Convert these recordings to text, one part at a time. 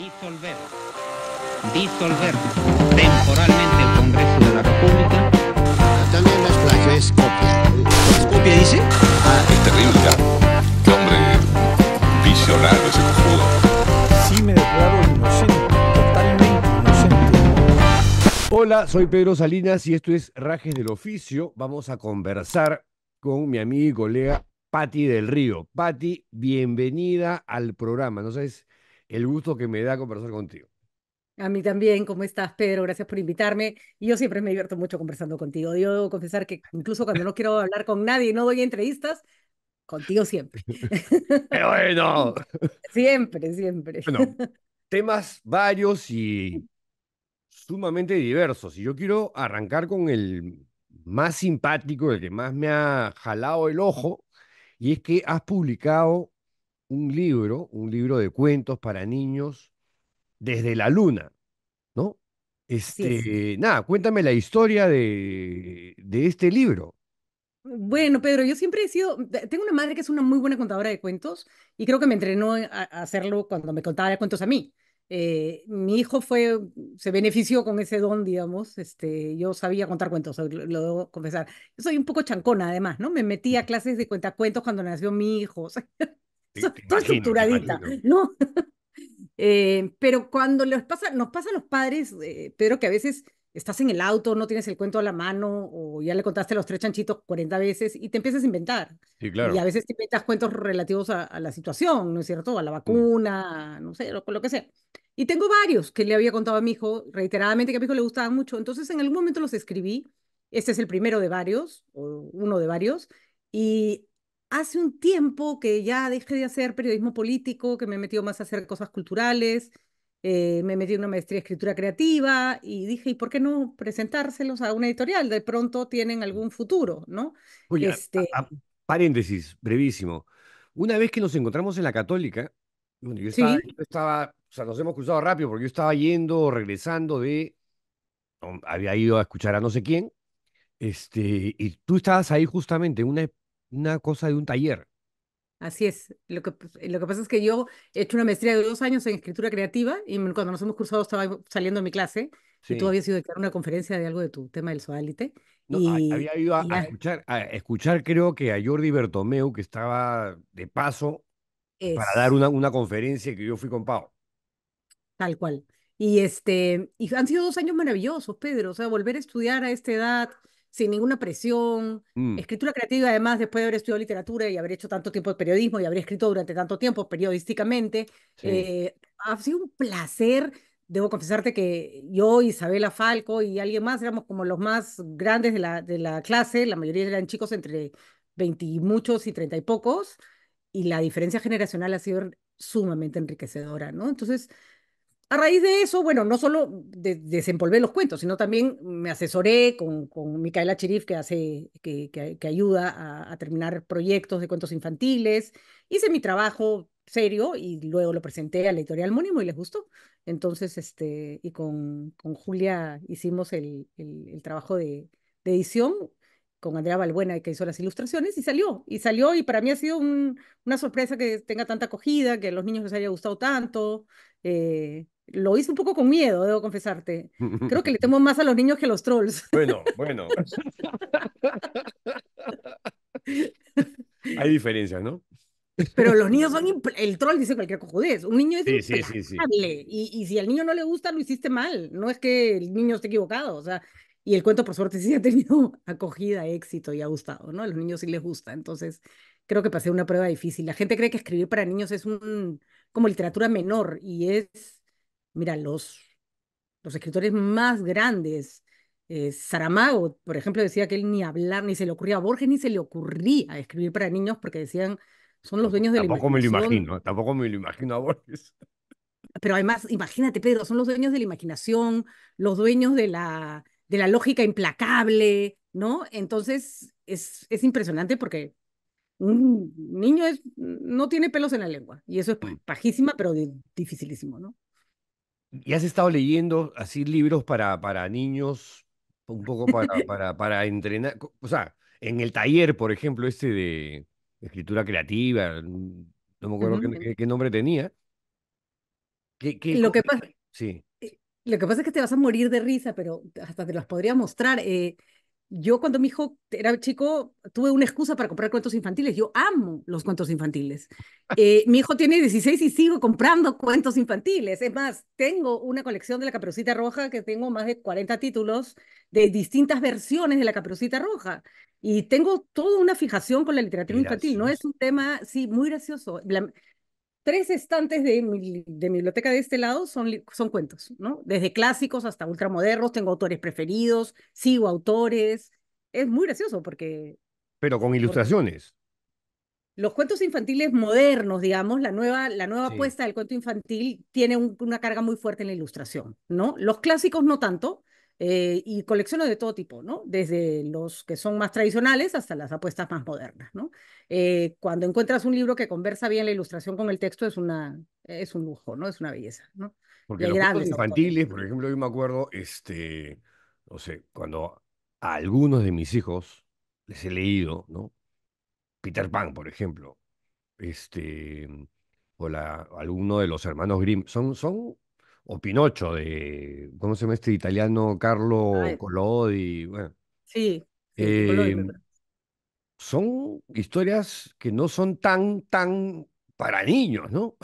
Disolver. Disolver temporalmente el Congreso de la República. También las playas es copia. copia dice? Ah, es terrible. Qué hombre visionario ese cojudo. Sí me declaro inocente, totalmente inocente. Hola, soy Pedro Salinas y esto es Rajes del Oficio. Vamos a conversar con mi amiga y colega Patti del Río. Patti, bienvenida al programa. No sabes el gusto que me da conversar contigo. A mí también, ¿cómo estás, Pedro? Gracias por invitarme. Yo siempre me divierto mucho conversando contigo. Yo debo confesar que incluso cuando no quiero hablar con nadie y no doy entrevistas, contigo siempre. bueno! siempre, siempre. Bueno, temas varios y sumamente diversos. Y yo quiero arrancar con el más simpático, el que más me ha jalado el ojo, y es que has publicado un libro, un libro de cuentos para niños desde la luna, ¿no? Este, nada, cuéntame la historia de, de este libro. Bueno, Pedro, yo siempre he sido, tengo una madre que es una muy buena contadora de cuentos y creo que me entrenó a, hacerlo cuando me contaba cuentos a mí. Eh, mi hijo fue, se benefició con ese don, digamos, este, yo sabía contar cuentos, lo, lo, debo confesar. soy un poco chancona además, ¿no? Me metí a clases de cuentacuentos cuando nació mi hijo. Todo estructuradita, ¿no? Eh, pero cuando les pasa, nos pasa a los padres, pero eh, Pedro, que a veces estás en el auto, no tienes el cuento a la mano o ya le contaste los tres chanchitos 40 veces y te empiezas a inventar. Sí, claro. Y a veces te inventas cuentos relativos a, la situación, ¿no es cierto? A la vacuna, no sé, lo, lo, que sea. Y tengo varios que le había contado a mi hijo reiteradamente que a mi hijo le gustaban mucho. Entonces en algún momento los escribí. Este es el primero de varios, o uno de varios. Y hace un tiempo que ya dejé de hacer periodismo político, que me he más a hacer cosas culturales, eh, me metí en una maestría de escritura creativa y dije, ¿y por qué no presentárselos a una editorial? De pronto tienen algún futuro, ¿no? este... paréntesis, brevísimo. Una vez que nos encontramos en la Católica, estaba, estaba, o sea, nos hemos cruzado rápido porque yo estaba yendo, o regresando de, había ido a escuchar a no sé quién, este, y tú estabas ahí justamente en una una cosa de un taller. Así es. Lo que, pues, lo que pasa es que yo he hecho una maestría de dos años en escritura creativa y cuando nos hemos cursado estaba saliendo de mi clase y tú habías ido a una conferencia de algo de tu tema del Soalite. había ido a, escuchar, a escuchar, creo que a Jordi Bertomeu, que estaba de paso para dar una, una conferencia que yo fui con Pau. Tal cual. Y, este, y han sido dos años maravillosos, Pedro. O sea, volver a estudiar a esta edad, sin ninguna presión. Mm. Escritura creativa, además, después de haber estudiado literatura y haber hecho tanto tiempo de periodismo y haber escrito durante tanto tiempo periodísticamente, eh, ha sido un placer. Debo confesarte que yo, Isabela Falco y alguien más éramos como los más grandes de la, de la clase, la mayoría eran chicos entre 20 y muchos y treinta y pocos, y la diferencia generacional ha sido sumamente enriquecedora, ¿no? Entonces, a raíz de eso, bueno, no solo de, desenvolvé los cuentos, sino también me asesoré con, con Micaela Chirif, que, hace, que, ayuda a, terminar proyectos de cuentos infantiles. Hice mi trabajo serio y luego lo presenté a la editorial Mónimo y les gustó. Entonces, este, y con, Julia hicimos el, trabajo de, edición con Andrea Balbuena, que hizo las ilustraciones, y salió, y salió, y para mí ha sido una sorpresa que tenga tanta acogida, que a los niños les haya gustado tanto. Eh, lo hice un poco con miedo, debo confesarte. Creo que le temo más a los niños que a los trolls. Bueno, bueno. Hay diferencias, ¿no? Pero los niños son. El troll dice cualquier cojudez. Un niño es sí, Sí, sí, y, y, si al niño no le gusta, lo hiciste mal. No es que el niño esté equivocado. O sea, y el cuento, por suerte, sí ha tenido acogida, éxito y ha gustado, ¿no? A los niños sí les gusta. Entonces, creo que pasé una prueba difícil. La gente cree que escribir para niños es un. como literatura menor y es mira, los, los escritores más grandes, eh, Saramago, por ejemplo, decía que él ni hablar, ni se le ocurría a Borges, ni se le ocurría escribir para niños porque decían, son los dueños de la imaginación. Tampoco me lo imagino, tampoco me lo imagino a Borges. Pero además, imagínate, Pedro, son los dueños de la imaginación, los dueños de la, de la lógica implacable, ¿no? Entonces, es, es impresionante porque un niño es, no tiene pelos en la lengua y eso es mm. pajísima, pero dificilísimo, ¿no? ¿Y has estado leyendo así libros para, para niños, un poco para, para, entrenar? O sea, en el taller, por ejemplo, este de escritura creativa, mm, no me acuerdo qué, nombre tenía. ¿Qué, Lo que pasa... Sí. Eh, lo que pasa es que te vas a morir de risa, pero hasta te las podría mostrar. Eh, yo cuando mi hijo era chico tuve una excusa para comprar cuentos infantiles. Yo amo los cuentos infantiles. Eh, mi hijo tiene 16 y sigo comprando cuentos infantiles. Es más, tengo una colección de la Caperucita Roja que tengo más de 40 títulos de distintas versiones de la Caperucita Roja. Y tengo toda una fijación con la literatura infantil. No es un tema, sí, muy gracioso tres estantes de biblioteca de este lado son, son cuentos, ¿no? Desde clásicos hasta ultramodernos, tengo autores preferidos, sigo autores. Es muy gracioso porque... Pero con ilustraciones. Los cuentos infantiles modernos, digamos, la nueva, la nueva apuesta del cuento infantil tiene una carga muy fuerte en la ilustración, ¿no? Los clásicos no tanto, eh, y colecciono de todo tipo, ¿no? Desde los que son más tradicionales hasta las apuestas más modernas, ¿no? Eh, cuando encuentras un libro que conversa bien la ilustración con el texto es, una, es un lujo, ¿no? Es una belleza, ¿no? Porque los infantiles, por ejemplo, yo me acuerdo, este, no sé, cuando a algunos de mis hijos les he leído, ¿no? Peter Pan, por ejemplo, este, o la, alguno de los hermanos Grimm, son, son o Pinocho, de, ¿cómo se llama este italiano? Ah, Carlo eh. Collodi, Sí. Em, son historias que no son tan, tan para niños, ¿no?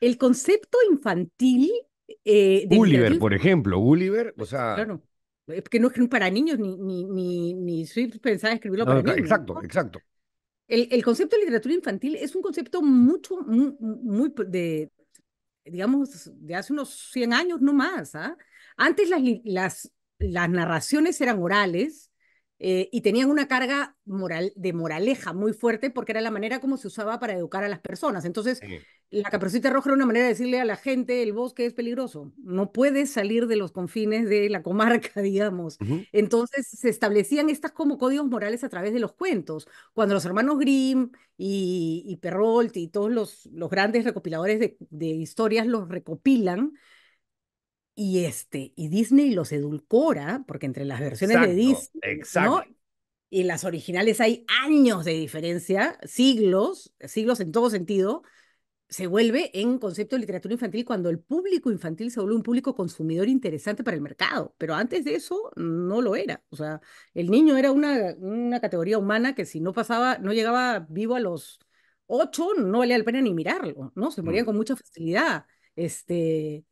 El concepto infantil eh, de Gulliver, por ejemplo, Gulliver, o sea... Claro, es que no es para niños, ni, ni, ni, ni Swift pensaba escribirlo para niños. Exacto, exacto. El, el, concepto de literatura infantil es un concepto mucho, muy, muy de, digamos, de hace unos 100 años no más. ¿ah? Antes las, las, narraciones eran orales eh, y tenían una carga moral, de moraleja muy fuerte porque era la manera como se usaba para educar a las personas. Entonces, la caperucita roja era una manera de decirle a la gente, el bosque es peligroso, no puedes salir de los confines de la comarca, digamos. Entonces se establecían estas como códigos morales a través de los cuentos. Cuando los hermanos Grimm y, y Perrault y todos los, grandes recopiladores de, historias los recopilan, y, este, y Disney los edulcora, porque entre las versiones de Disney... Y las originales hay años de diferencia, siglos, siglos en todo sentido, se vuelve en concepto de literatura infantil cuando el público infantil se vuelve un público consumidor interesante para el mercado, pero antes de eso no lo era. O sea, el niño era una, una categoría humana que si no pasaba, no llegaba vivo a los ocho, no valía la pena ni mirarlo, ¿no? Se morían mm. con mucha facilidad. Este,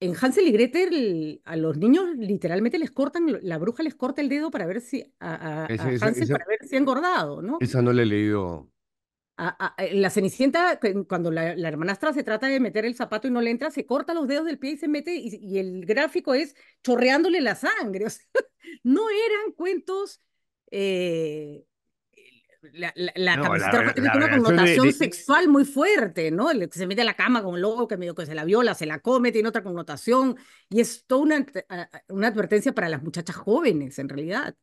en Hansel y Gretel a los niños literalmente les cortan, la bruja les corta el dedo para ver si, a, Hansel para ver si engordado, ¿no? Esa no la he leído eh, la Cenicienta, cuando la, hermanastra se trata de meter el zapato y no le entra, se corta los dedos del pie y se mete, y, el gráfico es chorreándole la sangre. O sea, no eran cuentos. Eh, la, la, tiene una connotación sexual muy fuerte, ¿no? El que se mete a la cama con un lobo, que medio que se la viola, se la come, tiene otra connotación. Y es toda una, advertencia para las muchachas jóvenes, en realidad.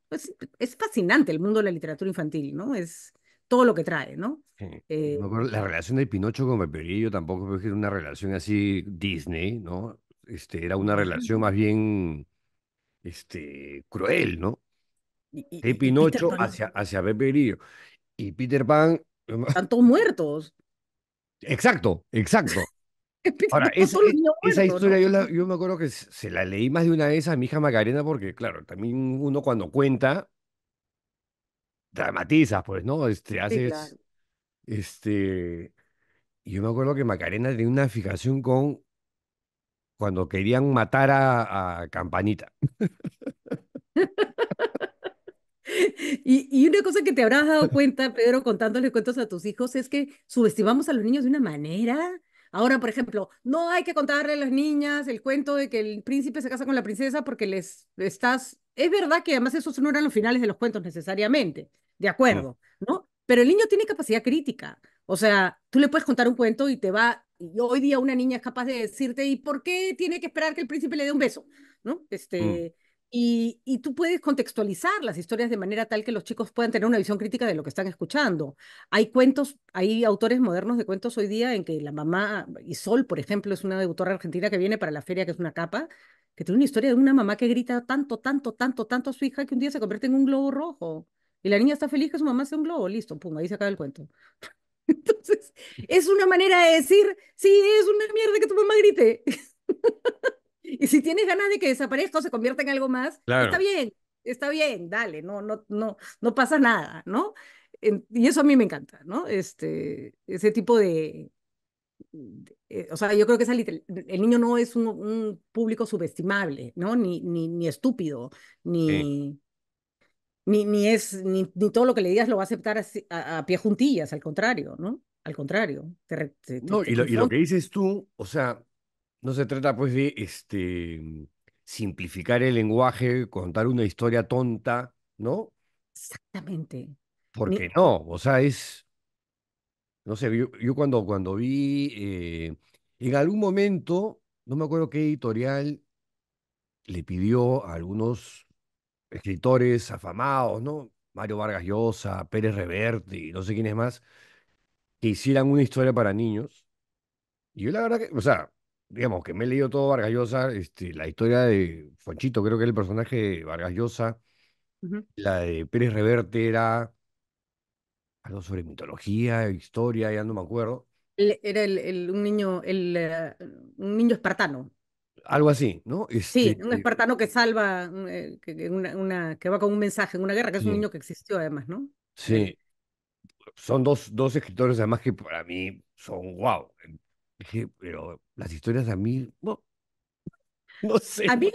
es fascinante el mundo de la literatura infantil, ¿no? Es, todo lo que trae, ¿no? Eh, la relación de Pinocho con Pepperillo tampoco fue una relación así Disney, ¿no? Este, era una relación más bien este, cruel, ¿no? de Pinocho hacia, hacia Pepperillo. Y Peter Pan... Están todos muertos. Exacto, exacto. Ahora, esa, historia yo, me acuerdo que se la leí más de una vez a mi hija Macarena porque, claro, también uno cuando cuenta dramatizas, pues, ¿no? Este, haces, este, yo me acuerdo que Macarena tenía una fijación con cuando querían matar a, Campanita. Y, una cosa que te habrás dado cuenta, Pedro, contándole cuentos a tus hijos, es que subestimamos a los niños de una manera. Ahora, por ejemplo, no hay que contarle a las niñas el cuento de que el príncipe se casa con la princesa porque les estás... Es verdad que además esos no eran los finales de los cuentos necesariamente, de acuerdo, ¿no? Pero el niño tiene capacidad crítica. O sea, tú le puedes contar un cuento y te va, y hoy día una niña es capaz de decirte, ¿y por qué tiene que esperar que el príncipe le dé un beso? ¿No? Mm. Este, y, tú puedes contextualizar las historias de manera tal que los chicos puedan tener una visión crítica de lo que están escuchando. Hay cuentos, hay autores modernos de cuentos hoy día en que la mamá, y Sol, por ejemplo, es una debutora argentina que viene para la feria, que es una capa, que tiene una historia de una mamá que grita tanto, tanto, tanto, tanto a su hija que un día se convierte en un globo rojo. Y la niña está feliz que su mamá sea un globo, listo, pum, ahí se acaba el cuento. Entonces, es una manera de decir, sí, es una mierda que tu mamá grite. y si tienes ganas de que desaparezca o se convierta en algo más, está bien, está bien, dale, no, no, no, no pasa nada, ¿no? y eso a mí me encanta, ¿no? Este, ese tipo de, o sea, yo creo que esa el niño no es un, público subestimable, ¿no? Ni, ni, ni estúpido, ni ni, es, ni, todo lo que le digas lo va a aceptar a, a, pie juntillas, al contrario, ¿no? Al contrario. y, lo, que dices tú, o sea, no se trata pues de este, simplificar el lenguaje, contar una historia tonta, ¿no? Exactamente. Porque qué no, o sea, es, no sé, yo, cuando, cuando vi, eh, en algún momento, no me acuerdo qué editorial le pidió a algunos escritores afamados, ¿no? Mario Vargas Llosa, Pérez Reverte, no sé quién es más, que hicieran una historia para niños. Y yo la verdad que, o sea, digamos que me he leído todo Vargas Llosa, este, la historia de Fonchito, creo que era el personaje de Vargas Llosa, la de Pérez Reverte era algo sobre mitología, historia, ya no me acuerdo. Era el, un niño, el, eh, un niño espartano algo así, ¿no? sí, este, un espartano que salva, eh, que, va con un mensaje en una guerra, que es un niño que existió además, ¿no? Sí. Son dos, dos escritores además que para mí son wow. Pero las historias a mí, no, sé. A mí,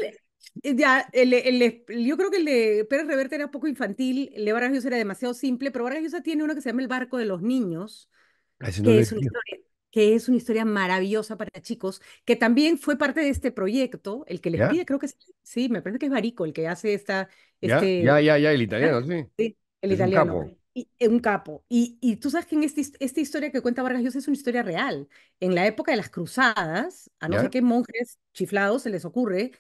eh, ya, el, el, yo creo que el de Pérez Reverte era un poco infantil, el de Vargas era demasiado simple, pero Vargas Llosa tiene uno que se llama El barco de los niños, que es una historia que es una historia maravillosa para chicos, que también fue parte de este proyecto, el que les pide, creo que sí, me parece que es Barico el que hace esta... este... ya, ya, ya, el italiano, sí. Sí, el italiano. Un capo. Y, eh, un capo. Y, y, tú sabes que en este, esta historia que cuenta Vargas es una historia real. En la época de las cruzadas, a no sé ser que monjes chiflados se les ocurre,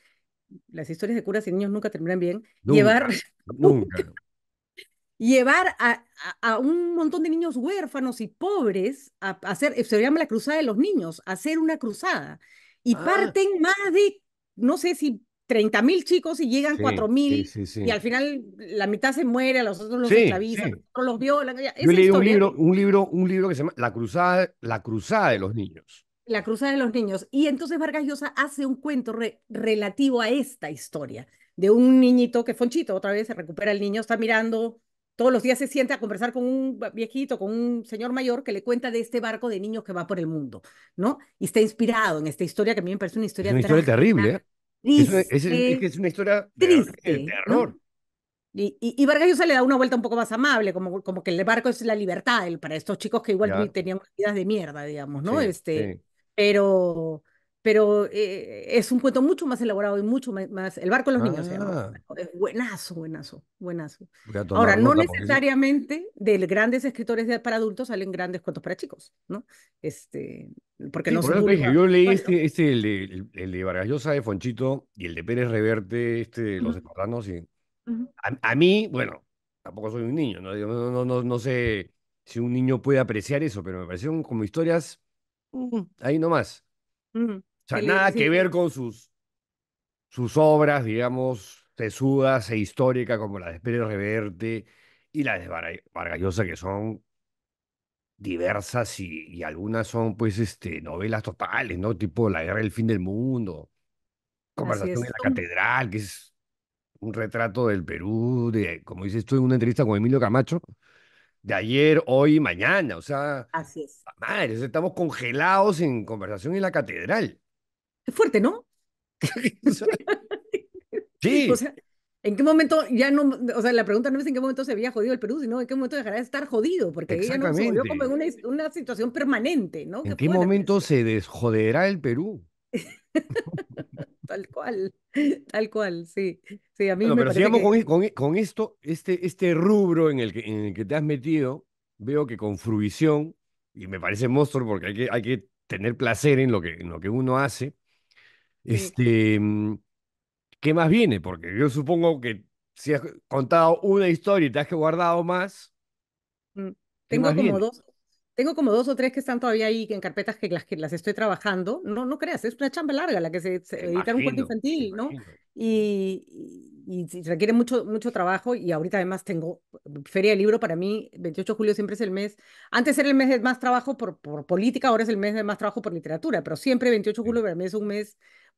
las historias de curas y niños nunca terminan bien, llevar... Nunca llevar a, a, un montón de niños huérfanos y pobres a, hacer, eh, se llama la cruzada de los niños, hacer una cruzada. Y ah. parten más de, no sé si 30 mil chicos y llegan sí, 4 mil y al final la mitad se muere, a los otros los esclavizan, los violan. Yo leí un libro, un, libro, un libro que se llama La cruzada, la cruzada de los niños. La cruzada de los niños. Y entonces Vargas Llosa hace un cuento relativo a esta historia de un niñito que Fonchito, otra vez se recupera el niño, está mirando todos los días se siente a conversar con un viejito, con un señor mayor que le cuenta de este barco de niños que va por el mundo, ¿no? Y está inspirado en esta historia que a mí me parece una historia, es una historia terrible. es, una, una historia de, terror. Y, y, Vargas Llosa le da una vuelta un poco más amable, como, como que el barco es la libertad el, para estos chicos que igual tenían vidas de mierda, digamos, ¿no? este, Pero, pero eh, es un cuento mucho más elaborado y mucho más, El barco de los niños ah. es Buenazo, buenazo, buenazo. Ahora, no necesariamente de grandes escritores de, para adultos salen grandes cuentos para chicos, ¿no? Este, porque no Yo leí este, este, el, de, el, de Vargas Llosa de Fonchito y el de Pérez Reverte, este, Los uh Y... a, mí, bueno, tampoco soy un niño, ¿no? No, no, ¿no? sé si un niño puede apreciar eso, pero me parecieron como historias mm, ahí nomás. O sea, nada que ver con sus, sus obras, digamos, tesudas e históricas como la de Pérez Reverte y las de Vargallosa, que son diversas y, algunas son pues este novelas totales, ¿no? Tipo La guerra del fin del mundo, Conversación en la catedral, que es un retrato del Perú, de, como dices tú en una entrevista con Emilio Camacho, de ayer, hoy, mañana, o sea, Así madre, estamos congelados en Conversación en la catedral fuerte, ¿no? sí. O sea, ¿en qué momento ya no, o sea, la pregunta no es en qué momento se había jodido el Perú, sino en qué momento dejará de estar jodido, porque ella no se volvió como en una, situación permanente, ¿no? ¿En qué momento se desjoderá el Perú? tal cual, tal cual, sí. sí a mí me pero sigamos con, e, con, esto, este, este rubro en el, que, en el que te has metido, veo que con fruición, y me parece monstruo porque hay que, hay que tener placer en lo que, en lo que uno hace, este, mm, ¿qué más viene? Porque yo supongo que si has contado una historia y te has guardado más. Mm, tengo como dos. Tengo como dos o tres que están todavía ahí en carpetas que las, que las estoy trabajando. No, no creas, es una chamba larga la que se, edita editar un cuento infantil, ¿no? Y, y, requiere mucho, mucho trabajo. Y ahorita además tengo feria de libro para mí. 28 de julio siempre es el mes. Antes era el mes de más trabajo por, por política, ahora es el mes de más trabajo por literatura, pero siempre 28 de julio para mí es un mes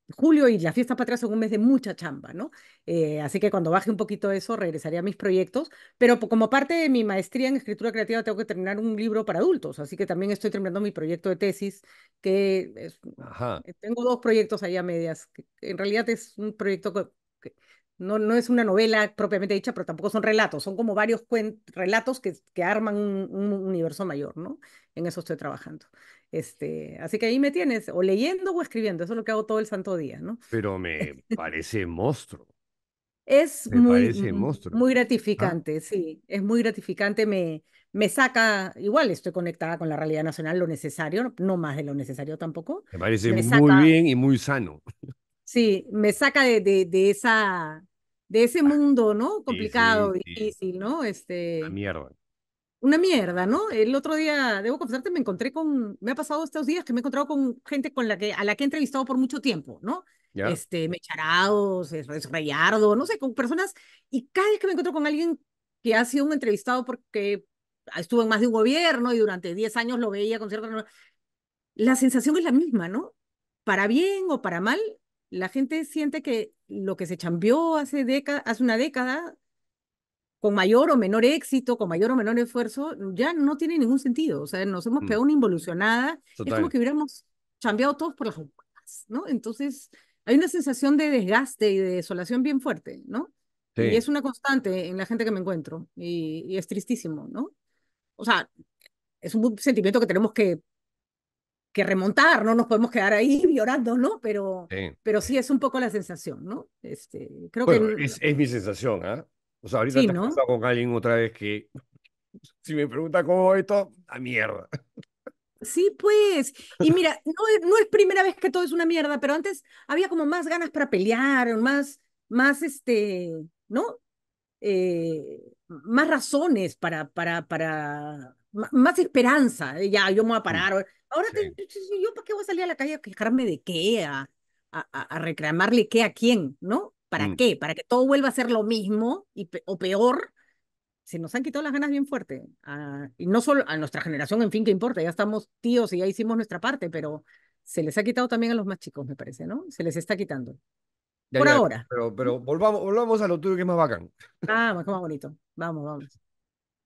julio y la fiesta patria son un mes de mucha chamba, ¿no? Eh, así que cuando baje un poquito eso, regresaré a mis proyectos. Pero como parte de mi maestría en escritura creativa, tengo que terminar un libro para adultos. Así que también estoy terminando mi proyecto de tesis, que es, eh, tengo dos proyectos ahí a medias. en realidad es un proyecto que, no, no, es una novela propiamente dicha, pero tampoco son relatos, son como varios relatos que, arman un, universo mayor, ¿no? En eso estoy trabajando. Este, así que ahí me tienes, o leyendo o escribiendo, eso es lo que hago todo el santo día, ¿no? Pero me parece monstruo. Es muy, mm, monstruo. muy gratificante, sí, es muy gratificante, me, me saca, igual estoy conectada con la realidad nacional, lo necesario, no más de lo necesario tampoco. Me parece muy bien y muy sano. Sí, me saca de, de, esa, de ese ah, mundo, ¿no? Complicado, difícil, ¿no? Este... La mierda una mierda, ¿no? El otro día, debo confesarte, me encontré con, me ha pasado estos días que me he encontrado con gente con la que, a la que he entrevistado por mucho tiempo, ¿no? Este, Mecharados, Rayardo, no sé, con personas, y cada vez que me encuentro con alguien que ha sido un entrevistado porque estuvo en más de un gobierno y durante 10 años lo veía con cierta... La sensación es la misma, ¿no? Para bien o para mal, la gente siente que lo que se chambeó hace, hace una década con mayor o menor éxito, con mayor o menor esfuerzo, ya no tiene ningún sentido. O sea, nos hemos pegado mm. una involucionada. Es como que hubiéramos chambeado todos por las jugadas, ¿no? Entonces, hay una sensación de desgaste y de desolación bien fuerte, ¿no? Y es una constante en la gente que me encuentro. Y, es tristísimo, ¿no? O sea, es un sentimiento que tenemos que que remontar, no nos podemos quedar ahí llorando, ¿no? Pero sí, pero sí es un poco la sensación, ¿no? Este, creo que... es, mi sensación, ¿ah? O sea, ahorita te con alguien otra vez que, si me pregunta cómo esto, a mierda. Sí, pues. Y mira, no, no es primera vez que todo es una mierda, pero antes había como más ganas para pelear, más, más este, ¿no? Eh, más razones para, para, para, más esperanza. Ya, yo me voy a mm, parar. Ahora, ¿yo para qué voy a salir a la calle a quejarme de qué? a, a reclamarle qué a quién, ¿no? ¿Para mm. qué? Para que todo vuelva a ser lo mismo o peor. Se nos han quitado las ganas bien fuerte. Ah, y no solo a nuestra generación, en fin, que importa, ya estamos tíos y ya hicimos nuestra parte, pero se les ha quitado también a los más chicos, me parece, ¿no? Se les está quitando. Por ahora. Pero, volvamos, volvamos a lo tuyo que es más bacán. Ah, más, más bonito. Vamos, vamos.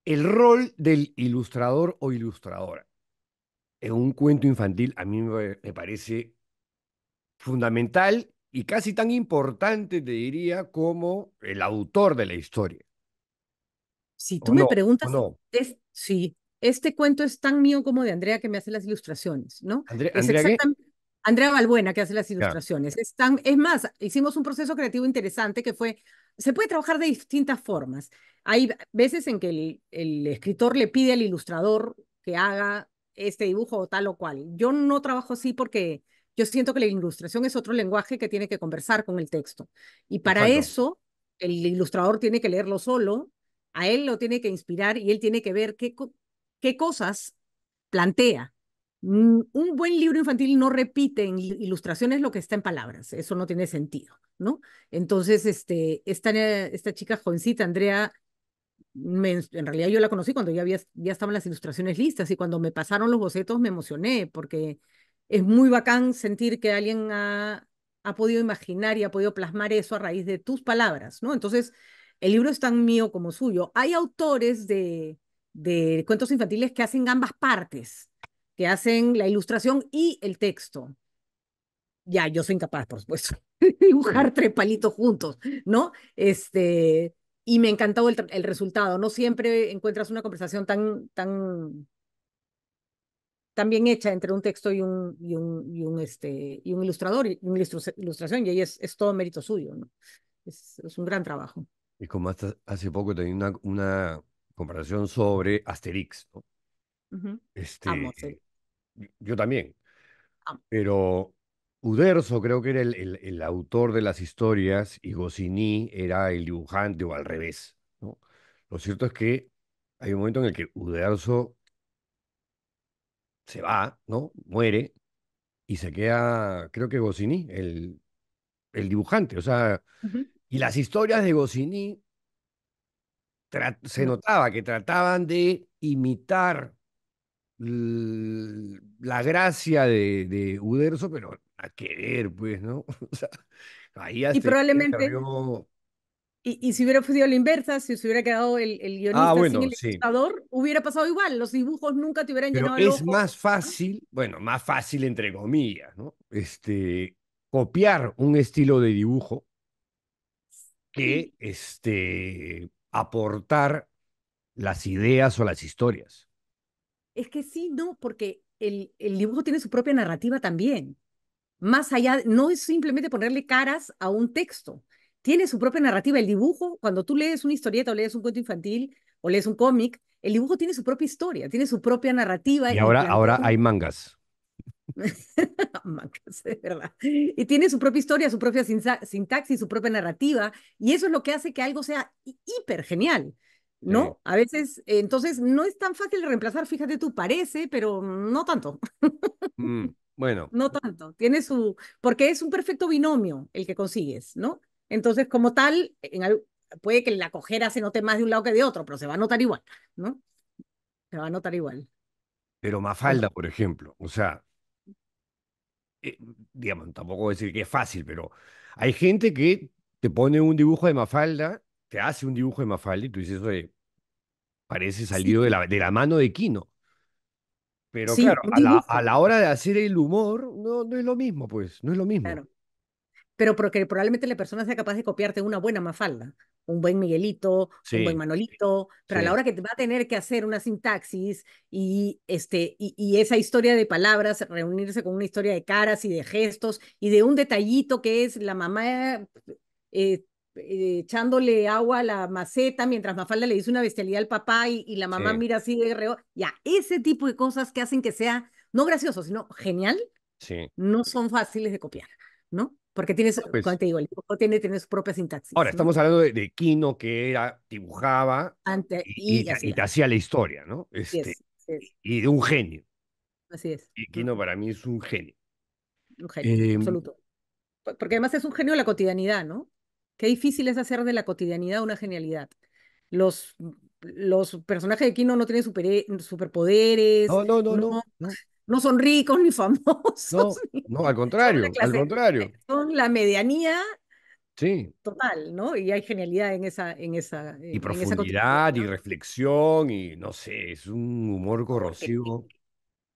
El rol del ilustrador o ilustradora en un cuento infantil a mí me parece fundamental y casi tan importante, te diría, como el autor de la historia. Si tú me preguntas, sí, este cuento es tan mío como de Andrea que me hace las ilustraciones, ¿no? Andrea, es Andrea, Balbuena que hace las ilustraciones. Es, más, hicimos un proceso creativo interesante que fue, se puede trabajar de distintas formas. Hay veces en que el, el escritor le pide al ilustrador que haga este dibujo o tal o cual. Yo no trabajo así porque yo siento que la ilustración es otro lenguaje que tiene que conversar con el texto. Y para eso, el ilustrador tiene que leerlo solo, a él lo tiene que inspirar y él tiene que ver qué, qué cosas plantea. Mm, un buen libro infantil no repite en ilustraciones lo que está en palabras, eso no tiene sentido, ¿no? Entonces, este, esta, esta chica jovencita, Andrea, en realidad yo la conocí cuando ya, había, ya estaban las ilustraciones listas y cuando me pasaron los bocetos me emocioné porque es muy bacán sentir que alguien ha, podido imaginar y ha podido plasmar eso a raíz de tus palabras, ¿no? Entonces, el libro es tan mío como suyo. Hay autores de, de cuentos infantiles que hacen ambas partes, que hacen la ilustración y el texto. Ya, yo soy incapaz, por supuesto, de dibujar tres palitos juntos, ¿no? Este, y me encantó el, el resultado. No siempre encuentras una conversación tan, tan también hecha entre un texto y un, y un, y un, este, y un ilustrador, y una ilustración, y ahí es, es todo mérito suyo, ¿no? Es, un gran trabajo. Y como hasta hace poco tenía una, una comparación sobre Asterix, este, Yo también. Pero Uderzo creo que era el, el, el, autor de las historias y Goscinny era el dibujante o al revés. ¿no? Lo cierto es que hay un momento en el que Uderzo se va, ¿no? Muere y se queda, creo que Goscinny, el, dibujante, o sea, y las historias de Goscinny se notaba que trataban de imitar la gracia de, Uderzo, pero a querer, pues, ¿no? O sea, ahí y probablemente, y, si hubiera sido la inversa, si se hubiera quedado el, ah, guionista sin el sí. hubiera pasado igual. Los dibujos nunca te hubieran a llenado el Es más fácil, bueno, más fácil entre comillas, ¿no? Este, copiar un estilo de dibujo que este, aportar las ideas o las historias. Es que sí, no, porque el, el dibujo tiene su propia narrativa también. Más allá, no es simplemente ponerle caras a un texto tiene su propia narrativa. El dibujo, cuando tú lees una historieta o lees un cuento infantil o lees un cómic, el dibujo tiene su propia historia, tiene su propia narrativa. Y ahora, ahora hay mangas. mangas, de verdad. Y tiene su propia historia, su propia sintaxis, su propia narrativa. Y eso es lo que hace que algo sea hiper genial. ¿no? A veces, entonces, no es tan fácil de reemplazar, fíjate tú, parece, pero no tanto. Mm, bueno. No tanto, tiene su, porque es un perfecto binomio el que consigues, ¿no? Entonces, como tal, puede que la cojera se note más de un lado que de otro, pero se va a notar igual, ¿no? Se va a notar igual. Pero Mafalda, por ejemplo, o sea, eh, digamos, tampoco decir que es fácil, pero hay gente que te pone un dibujo de Mafalda, te hace un dibujo de Mafalda y tú dices, oye, parece salido de, la, mano de Kino. Pero claro, a la, hora de hacer el humor, no, no es lo mismo, pues, no es lo mismo pero porque probablemente la persona sea capaz de copiarte una buena mafalda, un buen Miguelito, un buen Manolito, pero a la hora que te va a tener que hacer una sintaxis y, este, y, esa historia de palabras, reunirse con una historia de caras y de gestos y de un detallito que es la mamá eh, eh, echándole agua a la maceta mientras Mafalda le dice una bestialidad al papá y, la mamá mira así de reo. Ya, ese tipo de cosas que hacen que sea no gracioso, sino genial, sí. no son fáciles de copiar, ¿no? Porque tienes, pues, te digo, tiene, tiene su propia sintaxis. Ahora, estamos hablando de, Kino, que era, dibujaba y, te hacía la historia, ¿no? Este, y de un genio. Así es. Y Kino para mí es un genio. Un genio, eh, absoluto. Porque además es un genio de la cotidianidad, ¿no? Qué difícil es hacer de la cotidianidad una genialidad. Los, los personajes de Kino no tienen superpoderes. no, no, no. no no son ricos ni famosos. No, no al contrario, al contrario. Son la medianía sí. total, ¿no? Y hay genialidad en esa... En esa y profundidad y reflexión y no sé, es un humor corrosivo.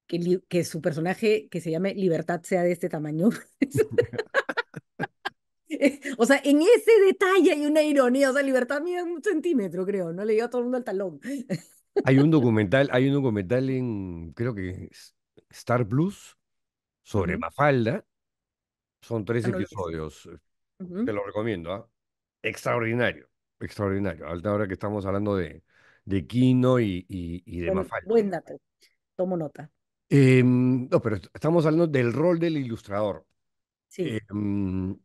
Que, que, su personaje que se llame Libertad sea de este tamaño. O sea, en ese detalle hay una ironía. O sea, libertad mide un centímetro, creo. No le dio a todo el mundo al talón. Hay un documental, hay un documental en, creo que Star Blues sobre Mafalda. Son tres episodios. Eh, te lo recomiendo. ¿eh? Extraordinario, extraordinario. Ahora que estamos hablando de, de Kino y, y, de Mafalda. Buen dato. Tomo nota. Em, no, pero estamos hablando del rol del ilustrador. Em,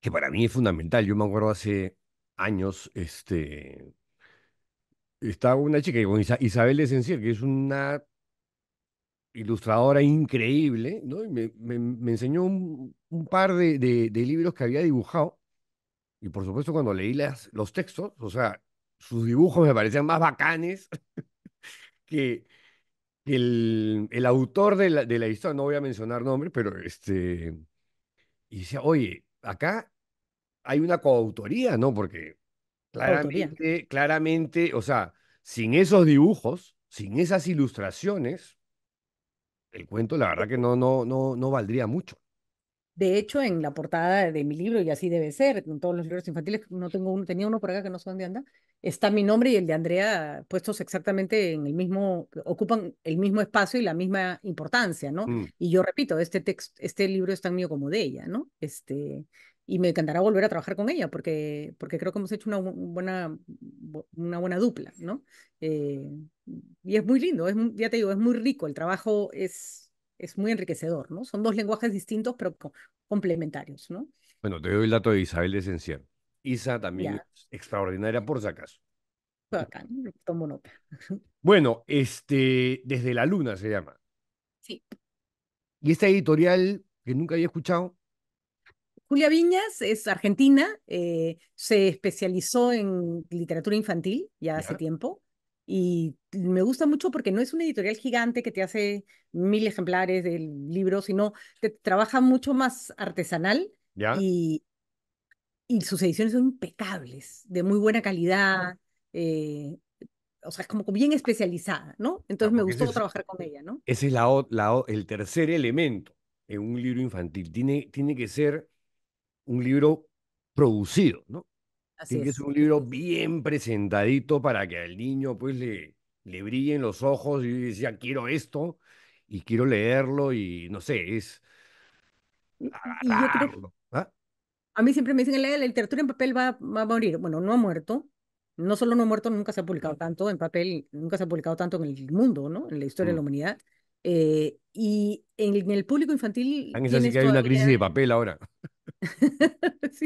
que para mí es fundamental. Yo me acuerdo hace años, este, estaba una chica, Isabel de que es una ilustradora increíble, ¿no? Y me, enseñó un, par de, libros que había dibujado. Y por supuesto, cuando leí las, los textos, o sea, sus dibujos me parecían más bacanes que, el, el, autor de la, de la historia. No voy a mencionar nombres, pero este. Y decía, oye, acá hay una coautoría, ¿no? Porque claramente, claramente, o sea, sin esos dibujos, sin esas ilustraciones, el cuento, la verdad que no, no, no, no valdría mucho. De hecho, en la portada de mi libro, y así debe ser, en todos los libros infantiles, no tengo uno, tenía uno por acá que no sé dónde anda, está mi nombre y el de Andrea puestos exactamente en el mismo, ocupan el mismo espacio y la misma importancia, ¿no? Mm. Y yo repito, este texto, este libro es tan mío como de ella, ¿no? Este, y me encantará volver a trabajar con ella porque, porque creo que hemos hecho una buena, una buena dupla, ¿no? Eh, y es muy lindo, es, ya te digo, es muy rico, el trabajo es, es muy enriquecedor, ¿no? Son dos lenguajes distintos pero complementarios, ¿no? Bueno, te doy el dato de Isabel de Isa también es extraordinaria por si acaso. Acá, tomo nota. Bueno, este, Desde la Luna se llama. Sí. Y esta editorial que nunca había escuchado, Julia Viñas es argentina, eh, se especializó en literatura infantil ya hace tiempo y me gusta mucho porque no es una editorial gigante que te hace mil ejemplares del libro, sino que trabaja mucho más artesanal y, y, sus ediciones son impecables, de muy buena calidad. Eh, o sea, es como bien especializada, ¿no? Entonces me gustó trabajar con ella, ¿no? Ese es la, el tercer elemento en un libro infantil. Tiene, tiene que ser un libro producido, ¿no? Así que es. un libro bien presentadito para que al niño pues le, le brillen los ojos y decía, ah, quiero esto y quiero leerlo y no sé, es... ¿ah? A mí siempre me dicen, la, literatura en papel va, a morir. Bueno, no ha muerto. No solo no ha muerto, nunca se ha publicado tanto en papel, nunca se ha publicado tanto en el mundo, ¿no? En la historia de la mm. humanidad. Eh, y en, el público infantil... que hay una crisis de papel ahora.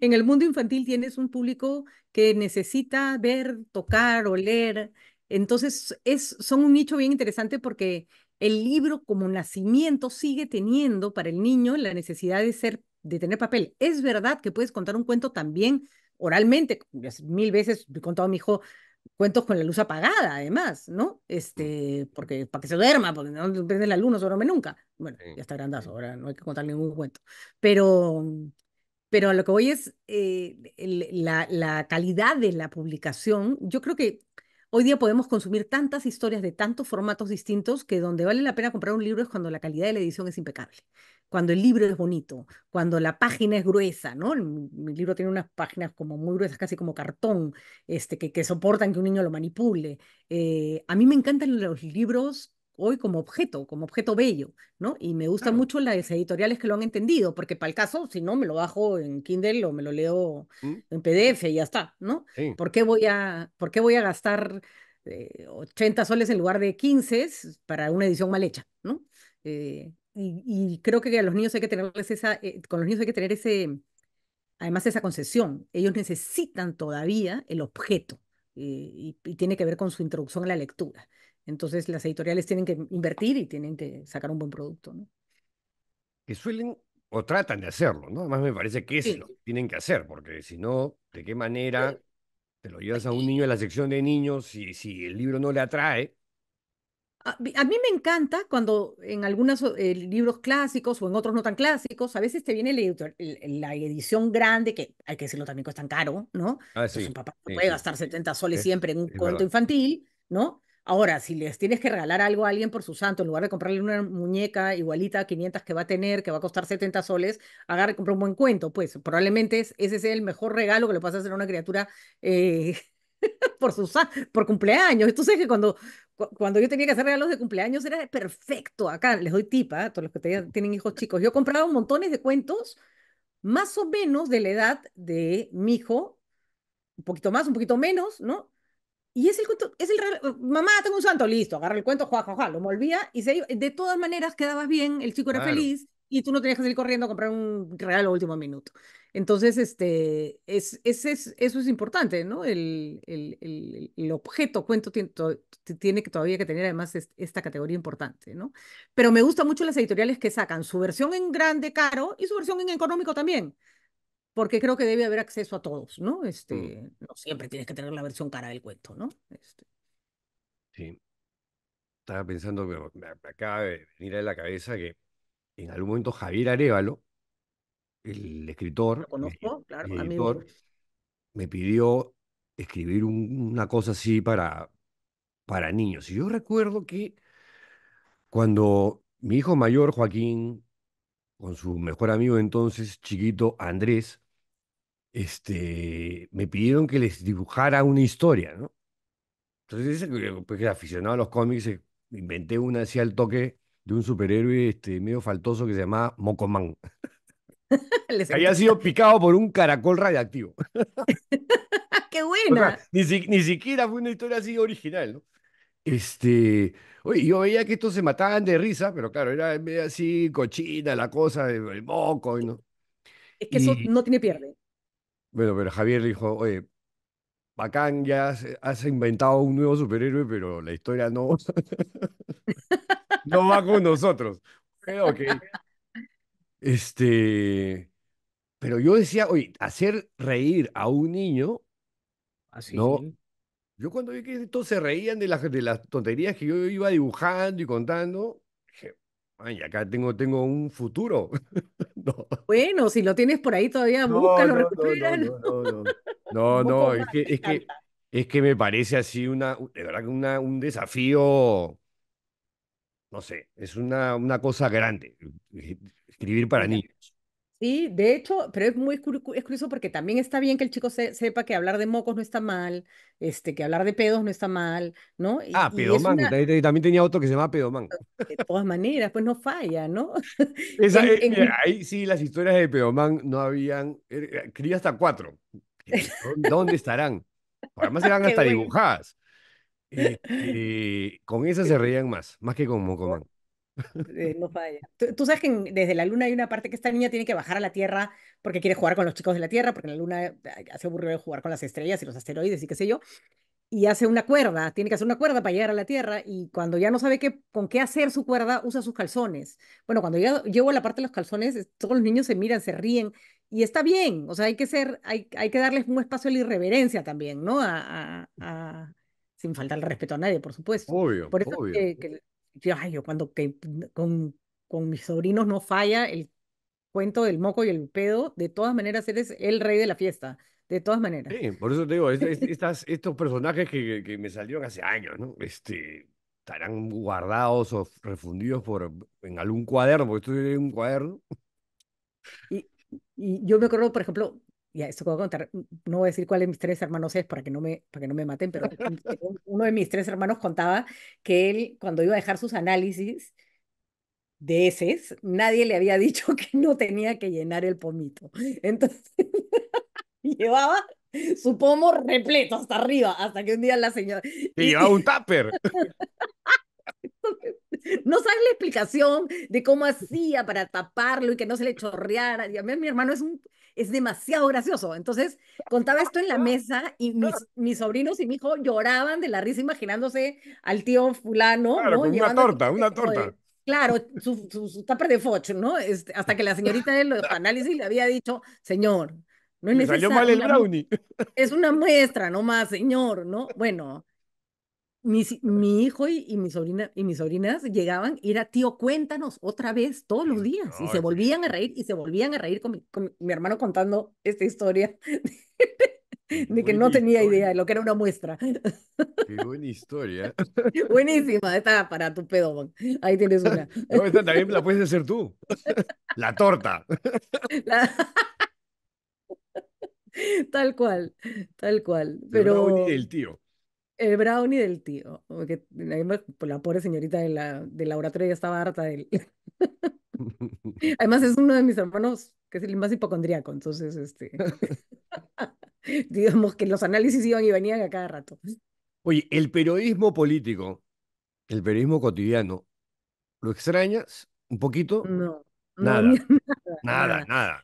En el mundo infantil tienes un público que necesita ver, tocar, o leer. Entonces, es, son un nicho bien interesante porque el libro como nacimiento sigue teniendo para el niño la necesidad de ser de tener papel. Es verdad que puedes contar un cuento también oralmente, mil veces he contado a mi hijo, cuentos con la luz apagada, además, ¿no? Mm. Este, porque para que se duerma, porque no prende la luz, no se duerme nunca. Bueno, ya está grandazo, ahora no hay que contar ningún cuento. Pero, mm, pero a lo que voy es eh, la, calidad de la publicación. Yo creo que hoy día podemos consumir tantas historias de tantos formatos distintos que donde vale la pena comprar un libro es cuando la calidad de la edición es impecable cuando el libro es bonito, cuando la página es gruesa, ¿no? Mi, libro tiene unas páginas como muy gruesas, casi como cartón, este, que, que soportan que un niño lo manipule. Eh, a mí me encantan los libros hoy como objeto, como objeto bello, ¿no? Y me gustan mucho las editoriales que lo han entendido, porque para el caso, si no, me lo bajo en Kindle o me lo leo mm. en PDF y ya está, ¿no? ¿Por, qué voy a, ¿Por qué voy a gastar 80 eh, soles en lugar de 15 para una edición mal hecha, ¿no? Eh, y, creo que a los niños hay que tenerles esa, eh, con los niños hay que tener ese, además esa concesión. Ellos necesitan todavía el objeto eh, y, tiene que ver con su introducción a la lectura. Entonces las editoriales tienen que invertir y tienen que sacar un buen producto. Que suelen o tratan de hacerlo, ¿no? Además me parece que es lo que tienen que hacer, porque si no, ¿de qué manera te lo llevas a un niño a la sección de niños y si el libro no le atrae? A, mí me encanta cuando en algunos eh, libros clásicos o en otros no tan clásicos, a veces te viene el la edición grande, que hay que decirlo también, que es tan caro, ¿no? Ah, un papá puede gastar 70 soles siempre en un cuento infantil, ¿no? Ahora, si les tienes que regalar algo a alguien por su santo, en lugar de comprarle una muñeca igualita a 500 que va a tener, que va a costar 70 soles, agarre y compra un buen cuento. Pues probablemente ese es el mejor regalo que le puedes hacer a una criatura eh, por, su, por cumpleaños. Entonces, que cuando cuando yo tenía que hacer regalos de cumpleaños era perfecto. Acá les doy tipa a ¿ah? todos los que tienen hijos chicos. Yo compraba montones de cuentos más o menos de la edad de mi hijo, un poquito más, un poquito menos, ¿no? Y es el cuento, es el regalo, oh, mamá, tengo un santo, listo, agarra el cuento, ¡jajaja! lo volvía y se iba. De todas maneras quedabas bien, el chico era feliz y tú no tenías que salir corriendo a comprar un regalo último minuto. Entonces, este, es, es, es eso es importante, ¿no? El, el, el, el objeto, cuento, tiene, tiene que todavía que tener además esta categoría importante, ¿no? Pero me gustan mucho las editoriales que sacan su versión en grande, caro, y su versión en económico también porque creo que debe haber acceso a todos, ¿no? Mm. Este, No siempre tienes que tener la versión cara del cuento, ¿no? Este. Sí. Estaba pensando, me, me, acaba de venir a la cabeza que en algún momento Javier Arevalo, el escritor, me pidió escribir una cosa así para, para niños. Y yo recuerdo que cuando mi hijo mayor, Joaquín, con su mejor amigo entonces, chiquito, Andrés, este, me pidieron que les dibujara una historia, ¿no? Entonces, pues, aficionado a los cómics, eh, inventé una así al toque de un superhéroe este, medio faltoso que se llamaba Mocomán. había sido picado por un caracol radiactivo. ¡Qué buena! ni, siquiera fue una historia así original, ¿no? Este, oye, yo veía que estos se mataban de risa, pero claro, era medio así cochina la cosa, el moco, ¿no? Es que eso no tiene pierde. Bueno, pero Javier dijo, oye, bacán, ya has, has inventado un nuevo superhéroe, pero la historia no no va con nosotros. Pero Este, pero yo decía, oye, hacer reír a un niño, así. Ah, no, yo cuando vi que todos se reían de las, de las tonterías que yo iba dibujando y contando, dije, ay, acá tengo, tengo un futuro. Bueno, si lo tienes por ahí todavía, no, lo no, No, no, no, es, que, es, que, me parece así una, de verdad una, un desafío no sé, es una, una cosa grande, eh, escribir para niños. Sí, de hecho, pero es muy curioso porque también está bien que el chico sepa que hablar de mocos no está mal, este, que hablar de pedos no está mal, ¿no? ah, pedoman, también tenía otro que se llamaba pedoman. De todas maneras, pues no falla, ¿no? Eh, ahí sí las historias de pedoman no habían, eh, cría hasta cuatro. ¿Dónde estarán? Además eran hasta dibujadas. Y, este, con esa se este reían más, más que con Mocoman. Eh, no falla. Tú, sabes que desde la luna hay una parte que esta niña tiene que bajar a la Tierra porque quiere jugar con los chicos de la Tierra, porque en la luna hace eh, aburrido jugar con las estrellas y los asteroides y qué sé yo. Y hace una cuerda, tiene que hacer una cuerda para llegar a la Tierra y cuando ya no sabe qué, con qué hacer su cuerda, usa sus calzones. Bueno, cuando ya llevo la parte de los calzones, todos los niños se miran, se ríen y está bien. O sea, hay que ser, hay, hay que darles un espacio a la irreverencia también, ¿no? a sin faltar el respeto a nadie, por supuesto. Obvio, por eso que, cuando mm, con, mis sobrinos no falla el cuento del moco y el pedo, de todas maneras eres el rey de la fiesta de todas maneras. Sí, por eso te digo, estos personajes que, me salieron hace años, ¿no? Este, estarán guardados o refundidos por, en algún cuaderno, porque esto es un cuaderno. y yo me acuerdo, por ejemplo, ya esto a contar, no voy a decir cuál de mis tres hermanos es para que no me, para que no me maten, pero uno de mis tres hermanos contaba que él, cuando iba a dejar sus análisis de heces, nadie le había dicho que no tenía que llenar el pomito. Entonces, llevaba su pomo repleto hasta arriba, hasta que un día la señora... Y llevaba un tupper no sabe la explicación de cómo hacía para taparlo y que no se le chorreara. Y a mí, mi hermano es, un, es demasiado gracioso. Entonces contaba esto en la mesa y mis, sobrinos y mi hijo lloraban de la risa imaginándose al tío fulano. Claro, una torta, una torta. claro, su, su, de focho, ¿no? Este, hasta que la señorita de los análisis le había dicho, señor, no es necesario. Salió mal el brownie. Es una muestra nomás, señor, ¿no? Bueno, mi hijo y, mi sobrina y mis sobrinas llegaban y era tío cuéntanos otra vez todos los días y se volvían a reír y se volvían a reír con mi, hermano contando esta historia de, que no tenía idea de lo que era una muestra qué buena historia buenísima esta para tu pedo ahí tienes una no, esta también la puedes hacer tú la torta tal cual tal cual pero el tío el brownie del tío. Porque pues, la pobre señorita de la, del laboratorio ya estaba harta de Además, es uno de mis hermanos que es el más hipocondríaco, entonces, este, digamos que los análisis iban y venían a cada rato. Oye, el periodismo político, el periodismo cotidiano, ¿lo extrañas un poquito? no, nada, nada, nada,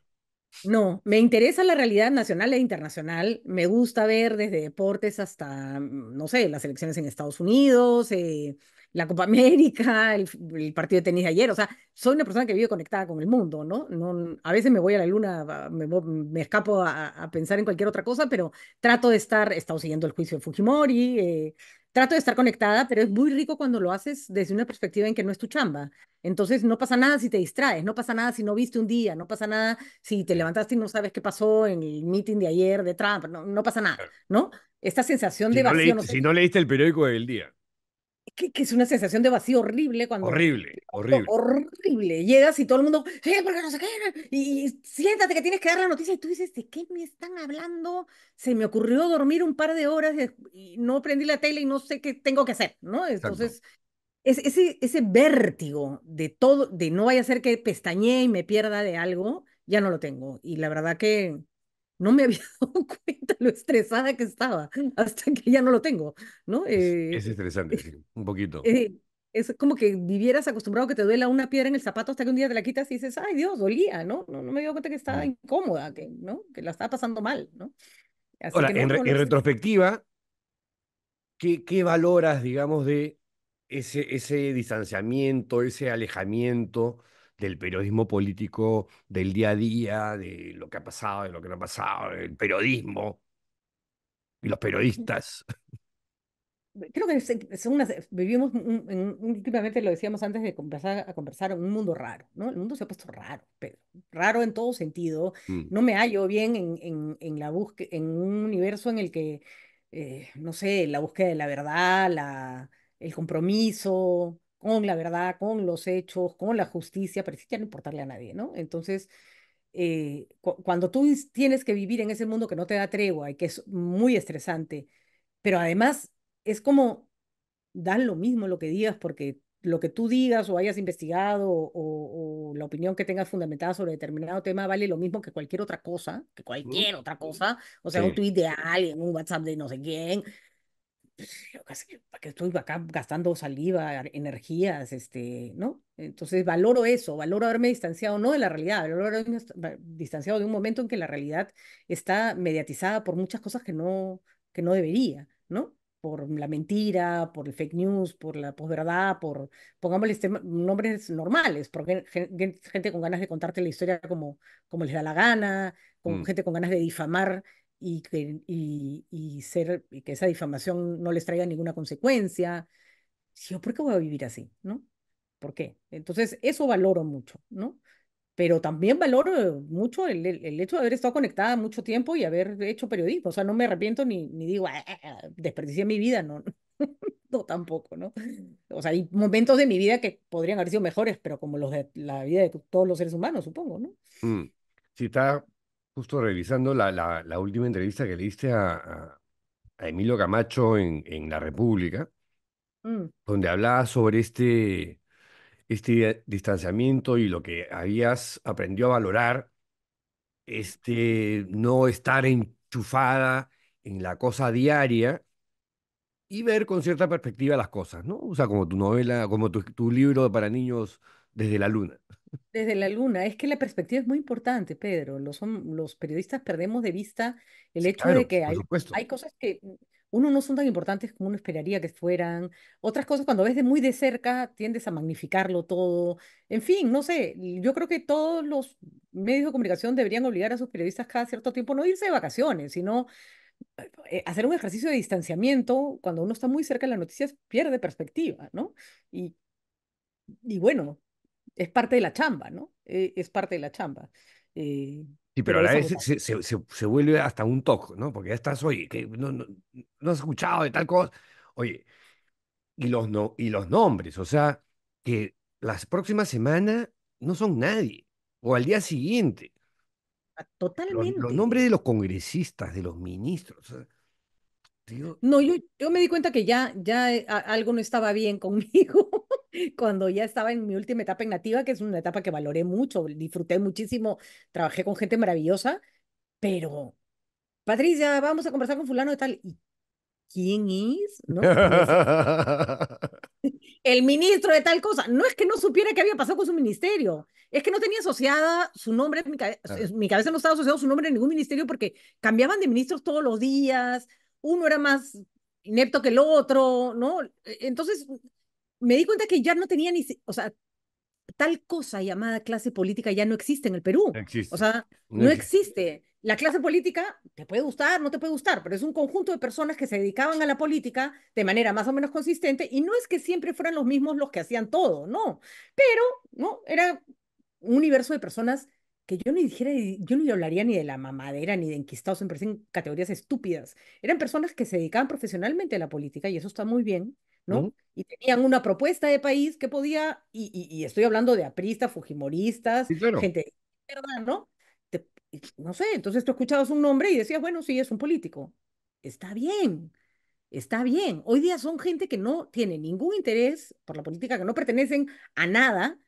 no, me interesa la realidad nacional e internacional. Me gusta ver desde deportes hasta, mm, no sé, las elecciones en Estados Unidos, eh, la Copa América, el, partido de tenis de ayer, o sea, soy una persona que vive conectada con el mundo, ¿no? a veces me voy a la luna, me, escapo a, pensar en cualquier otra cosa, pero trato de estar, he estado siguiendo el juicio de Fujimori, eh, trato de estar conectada, pero es muy rico cuando lo haces desde una perspectiva en que no es tu chamba. Entonces, no pasa nada si te distraes, no pasa nada si no viste un día, no pasa nada si te levantaste y no sabes qué pasó en el meeting de ayer de Trump, no, pasa nada, ¿no? Esta sensación de vacío. si no leíste el periódico del día que, es una sensación de vacío horrible cuando... Horrible, horrible. Horrible. Llegas y todo el mundo, porque no sé qué, y, siéntate que tienes que dar la noticia y tú dices, ¿de qué me están hablando? Se me ocurrió dormir un par de horas y no prendí la tele y no sé qué tengo que hacer, ¿no? Entonces, es, ese, ese vértigo de todo, de no vaya a ser que pestañe y me pierda de algo, ya no lo tengo. Y la verdad que no me había dado cuenta lo estresada que estaba hasta que ya no lo tengo, ¿no? es, eh, estresante, sí, un poquito. Eh, es como que vivieras acostumbrado que te duela una piedra en el zapato hasta que un día te la quitas y dices, ay Dios, dolía, ¿no? No, no me dio cuenta que estaba incómoda, que, ¿no? que la estaba pasando mal, ¿no? en, retrospectiva, ¿qué, ¿qué valoras, digamos, de ese, ese distanciamiento, ese alejamiento? del periodismo político del día a día, de lo que ha pasado, de lo que no ha pasado, el periodismo y los mm. periodistas. Creo que eh, vivimos, últimamente lo decíamos antes de conversar, a conversar, un mundo raro, ¿no? El mundo se ha puesto raro, pero raro en todo sentido. Mm. No me hallo bien en, en, la búsqueda, en un universo en el que, eh, no sé, la búsqueda de la verdad, la, el compromiso, con la verdad, con los hechos, con la justicia, pero sí no importarle a nadie, ¿no? Entonces, eh, cuando tú tienes que vivir en ese mundo que no te da tregua y que es muy estresante, pero además es como, dan lo mismo lo que digas porque lo que tú digas o hayas investigado o, la opinión que tengas fundamentada sobre determinado tema vale lo mismo que cualquier otra cosa, que cualquier otra cosa, o sea, un tweet de alguien, un WhatsApp de no sé quién, Pues, ¿para que estoy acá gastando saliva, energías, este, ¿no? Entonces valoro eso, valoro haberme distanciado no de la realidad, valoro haberme distanciado de un momento en que la realidad está mediatizada por muchas cosas que no, que no debería, ¿no? Por la mentira, por el fake news, por la posverdad, por, pongámosle este, nombres normales, porque gente con ganas de contarte la historia como, como les da la gana, con mm. gente con ganas de difamar y que, y, ser, y que esa difamación no les traiga ninguna consecuencia. Yo, ¿por qué voy a vivir así? ¿No? ¿Por qué? Entonces, eso valoro mucho, ¿no? Pero también valoro mucho el, el, hecho de haber estado conectada mucho tiempo y haber hecho periodismo. O sea, no me arrepiento ni, ni digo, ah, ah, ah, desperdicié mi vida, no, no tampoco, ¿no? O sea, hay momentos de mi vida que podrían haber sido mejores, pero como los de la vida de todos los seres humanos, supongo, ¿no? Mm. Si está Justo revisando la, la, última entrevista que le diste a, Emilio Camacho en, en La República, mm. donde hablaba sobre este, este distanciamiento y lo que habías aprendido a valorar, este no estar enchufada en la cosa diaria y ver con cierta perspectiva las cosas, ¿no? O sea, como tu novela, como tu libro para niños desde la luna. Desde la luna, es que la perspectiva es muy importante, Pedro. Los, periodistas perdemos de vista el hecho de que hay, cosas que uno no son tan importantes como uno esperaría que fueran. Otras cosas, cuando ves de muy de cerca, tiendes a magnificarlo todo. En fin, no sé, yo creo que todos los medios de comunicación deberían obligar a sus periodistas cada cierto tiempo no irse de vacaciones, sino eh, hacer un ejercicio de distanciamiento cuando uno está muy cerca de las noticias pierde perspectiva, ¿no? y bueno, es parte de la chamba, ¿no? Eh, es parte de la chamba. Eh, sí, pero, a la vez se, se, se, vuelve hasta un toque, ¿no? Porque ya estás, oye, que no, no, has escuchado de tal cosa. Oye, y los, no, y los nombres, o sea, que las próximas semanas no son nadie, o al día siguiente. Ah, totalmente. Los, nombres de los congresistas, de los ministros. O no, yo, yo me di cuenta que ya, ya eh, algo no estaba bien conmigo cuando ya estaba en mi última etapa en Nativa, que es una etapa que valoré mucho, disfruté muchísimo, trabajé con gente maravillosa, pero Patricia, vamos a conversar con fulano de tal. quién es? ¿No? El ministro de tal cosa. No es que no supiera qué había pasado con su ministerio, es que no tenía asociada su nombre, mi, cabeza no estaba asociado su nombre en ningún ministerio porque cambiaban de ministros todos los días uno era más inepto que el otro, ¿no? E, entonces me di cuenta que ya no tenía ni, o sea, tal cosa llamada clase política ya no existe en el Perú. Existe. O sea, no existe. La clase política te puede gustar, no te puede gustar, pero es un conjunto de personas que se dedicaban a la política de manera más o menos consistente y no es que siempre fueran los mismos los que hacían todo, no, pero no, era un universo de personas que yo ni dijera, yo ni hablaría ni de la mamadera, ni de enquistados, me parecen categorías estúpidas. Eran personas que se dedicaban profesionalmente a la política y eso está muy bien, ¿no? Y tenían una propuesta de país que podía, y, y, estoy hablando de apristas, fujimoristas, gente ¿no? no sé, entonces tú escuchabas un nombre y decías, bueno, sí, es un político. Está bien, está bien. Hoy día son gente que no tiene ningún interés por la política, que no pertenecen a nada,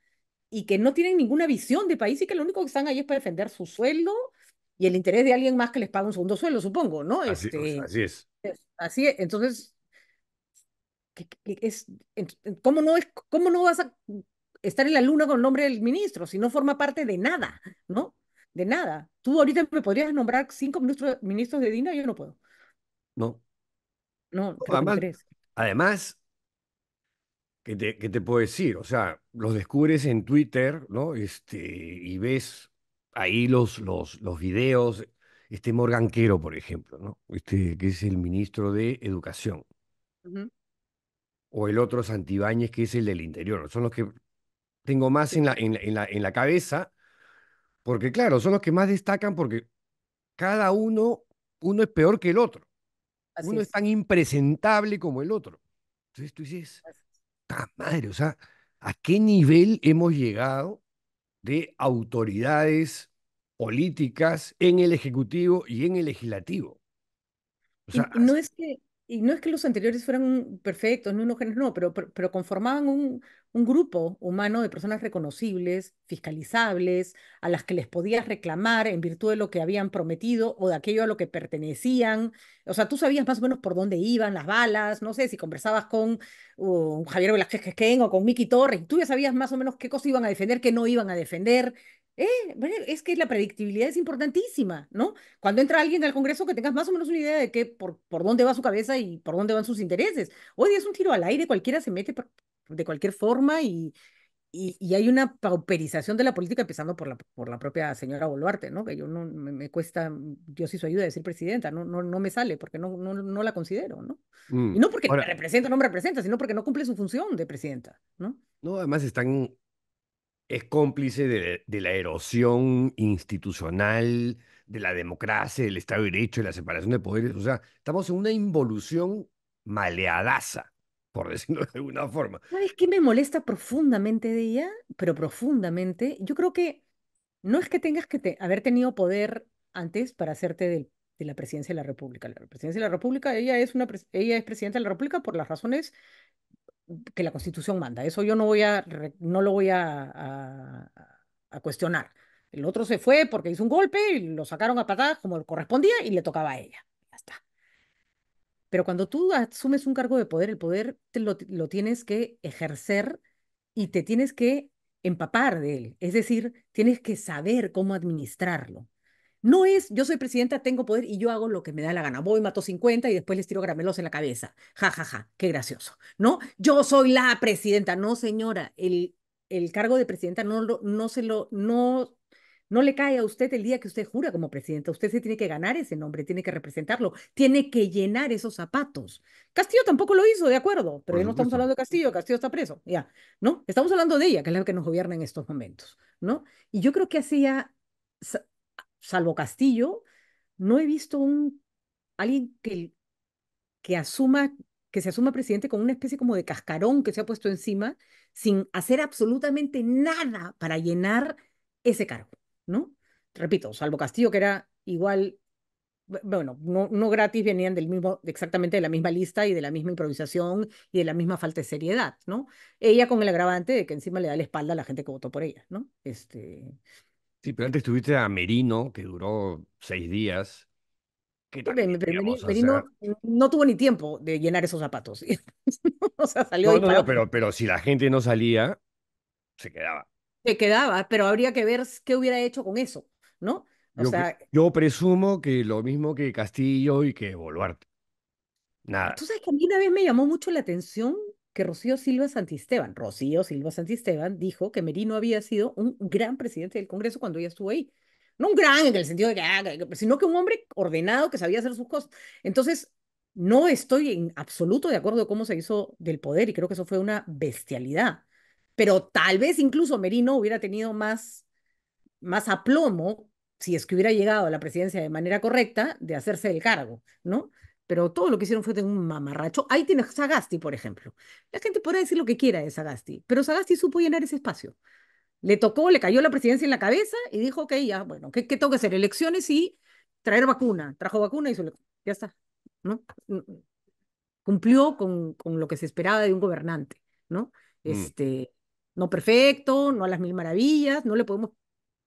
y que no tienen ninguna visión de país y que lo único que están ahí es para defender su sueldo y el interés de alguien más que les paga un segundo sueldo, supongo, ¿no? Así, este, así es. Así es. Entonces, es, ¿cómo, no es, ¿cómo no vas a estar en la luna con el nombre del ministro si no forma parte de nada, ¿no? De nada. Tú ahorita me podrías nombrar cinco ministros, ministros de DINA, yo no puedo. No. No, no además, además, ¿Qué te, te puedo decir? O sea, los descubres en Twitter, ¿no? Este, y ves ahí los, los, los videos. Este Morgan Quero, por ejemplo, ¿no? Este, que es el ministro de Educación. O el otro Santibáñez, que es el del interior. Son los que tengo más en la, en, la, en la cabeza, porque claro, son los que más destacan porque cada uno, uno es peor que el otro. uno es. tan impresentable como el otro. Entonces tú dices, madre, o sea, ¿a qué nivel hemos llegado de autoridades políticas en el Ejecutivo y en el Legislativo? O sea, no es que y no es que los anteriores fueran perfectos, no no, pero, pero conformaban un, un, grupo humano de personas reconocibles, fiscalizables, a las que les podías reclamar en virtud de lo que habían prometido o de aquello a lo que pertenecían. O sea, tú sabías más o menos por dónde iban las balas, no sé, si conversabas con uh, Javier Velázquez o con Miki Torres, tú ya sabías más o menos qué cosas iban a defender, qué no iban a defender, eh, es que la predictibilidad es importantísima, ¿no? Cuando entra alguien al Congreso que tengas más o menos una idea de qué, por, por dónde va su cabeza y por dónde van sus intereses. Hoy es un tiro al aire, cualquiera se mete de cualquier forma y, y, hay una pauperización de la política, empezando por la, por la propia señora Boluarte, ¿no? Que yo no me, cuesta, Dios sí su ayuda de decir presidenta, no, no, me sale porque no, no, la considero, ¿no? Y mm, no porque me representa no me representa, sino porque no cumple su función de presidenta, ¿no? No, además están es cómplice de, la erosión institucional, de la democracia, del Estado de Derecho, de la separación de poderes. O sea, estamos en una involución maleadaza, por decirlo de alguna forma. ¿Sabes qué me molesta profundamente de ella? Pero profundamente. Yo creo que no es que tengas que haber tenido poder antes para hacerte del, de la presidencia de la República. La presidencia de la República, ella es, una ella es presidenta de la República por las razones que la Constitución manda. Eso yo no, voy a, no lo voy a, a, cuestionar. El otro se fue porque hizo un golpe y lo sacaron a patadas como correspondía y le tocaba a ella. Pero cuando tú asumes un cargo de poder, el poder lo tienes que ejercer y te tienes que empapar de él. Es decir, tienes que saber cómo administrarlo. No es yo soy presidenta, tengo poder y yo hago lo que me da la gana. Voy, mato 50 y después les tiro gramelos en la cabeza. Ja, ja, ja, qué gracioso. ¿No? Yo soy la presidenta. No, señora, el, el cargo de presidenta no, no se lo, no no le cae a usted el día que usted jura como presidenta. Usted se tiene que ganar ese nombre, tiene que representarlo, tiene que llenar esos zapatos. Castillo tampoco lo hizo, de acuerdo, pero ya no estamos hablando de Castillo, Castillo está preso, ya, ¿no? Estamos hablando de ella, que es la que nos gobierna en estos momentos, ¿no? Y yo creo que hacía salvo Castillo, no he visto un alguien que, que asuma que se asuma presidente con una especie como de cascarón que se ha puesto encima sin hacer absolutamente nada para llenar ese cargo, ¿no? Repito, salvo Castillo que era igual bueno, no, no gratis venían del mismo, exactamente de la misma lista y de la misma improvisación y de la misma falta de seriedad, ¿no? Ella con el agravante de que encima le da la espalda a la gente que votó por ella, ¿no? Este, Sí, pero antes tuviste a Merino, que duró seis días. Merino, no tuvo ni tiempo de llenar esos zapatos. o sea, salió no, pero, pero si la gente no salía, se quedaba. Se quedaba, pero habría que ver qué hubiera hecho con eso, ¿no? yo, presumo que lo mismo que Castillo y que Boluarte. Nada. Tú sabes que a mí una vez me llamó mucho la atención que Rocío Silva Santisteban, Rocío Silva Santisteban, dijo que Merino había sido un gran presidente del Congreso cuando ella estuvo ahí. No un gran en el sentido de ah, que, sino que un hombre ordenado que sabía hacer sus cosas. Entonces, no estoy en absoluto de acuerdo de cómo se hizo del poder y creo que eso fue una bestialidad. Pero tal vez incluso Merino hubiera tenido más, más aplomo si es que hubiera llegado a la presidencia de manera correcta de hacerse el cargo, ¿no? pero todo lo que hicieron fue de un mamarracho. Ahí tienes Sagasti, por ejemplo. La gente podrá decir lo que quiera de Sagasti, pero Sagasti supo llenar ese espacio. Le tocó, le cayó la presidencia en la cabeza y dijo, ok, ya, bueno, ¿qué, tengo que hacer? Elecciones y traer vacuna. Trajo vacuna y ya está. ¿no? Mm, mm. Cumplió con, con lo que se esperaba de un gobernante, ¿no? Mm. Este, no perfecto, no a las mil maravillas, no le podemos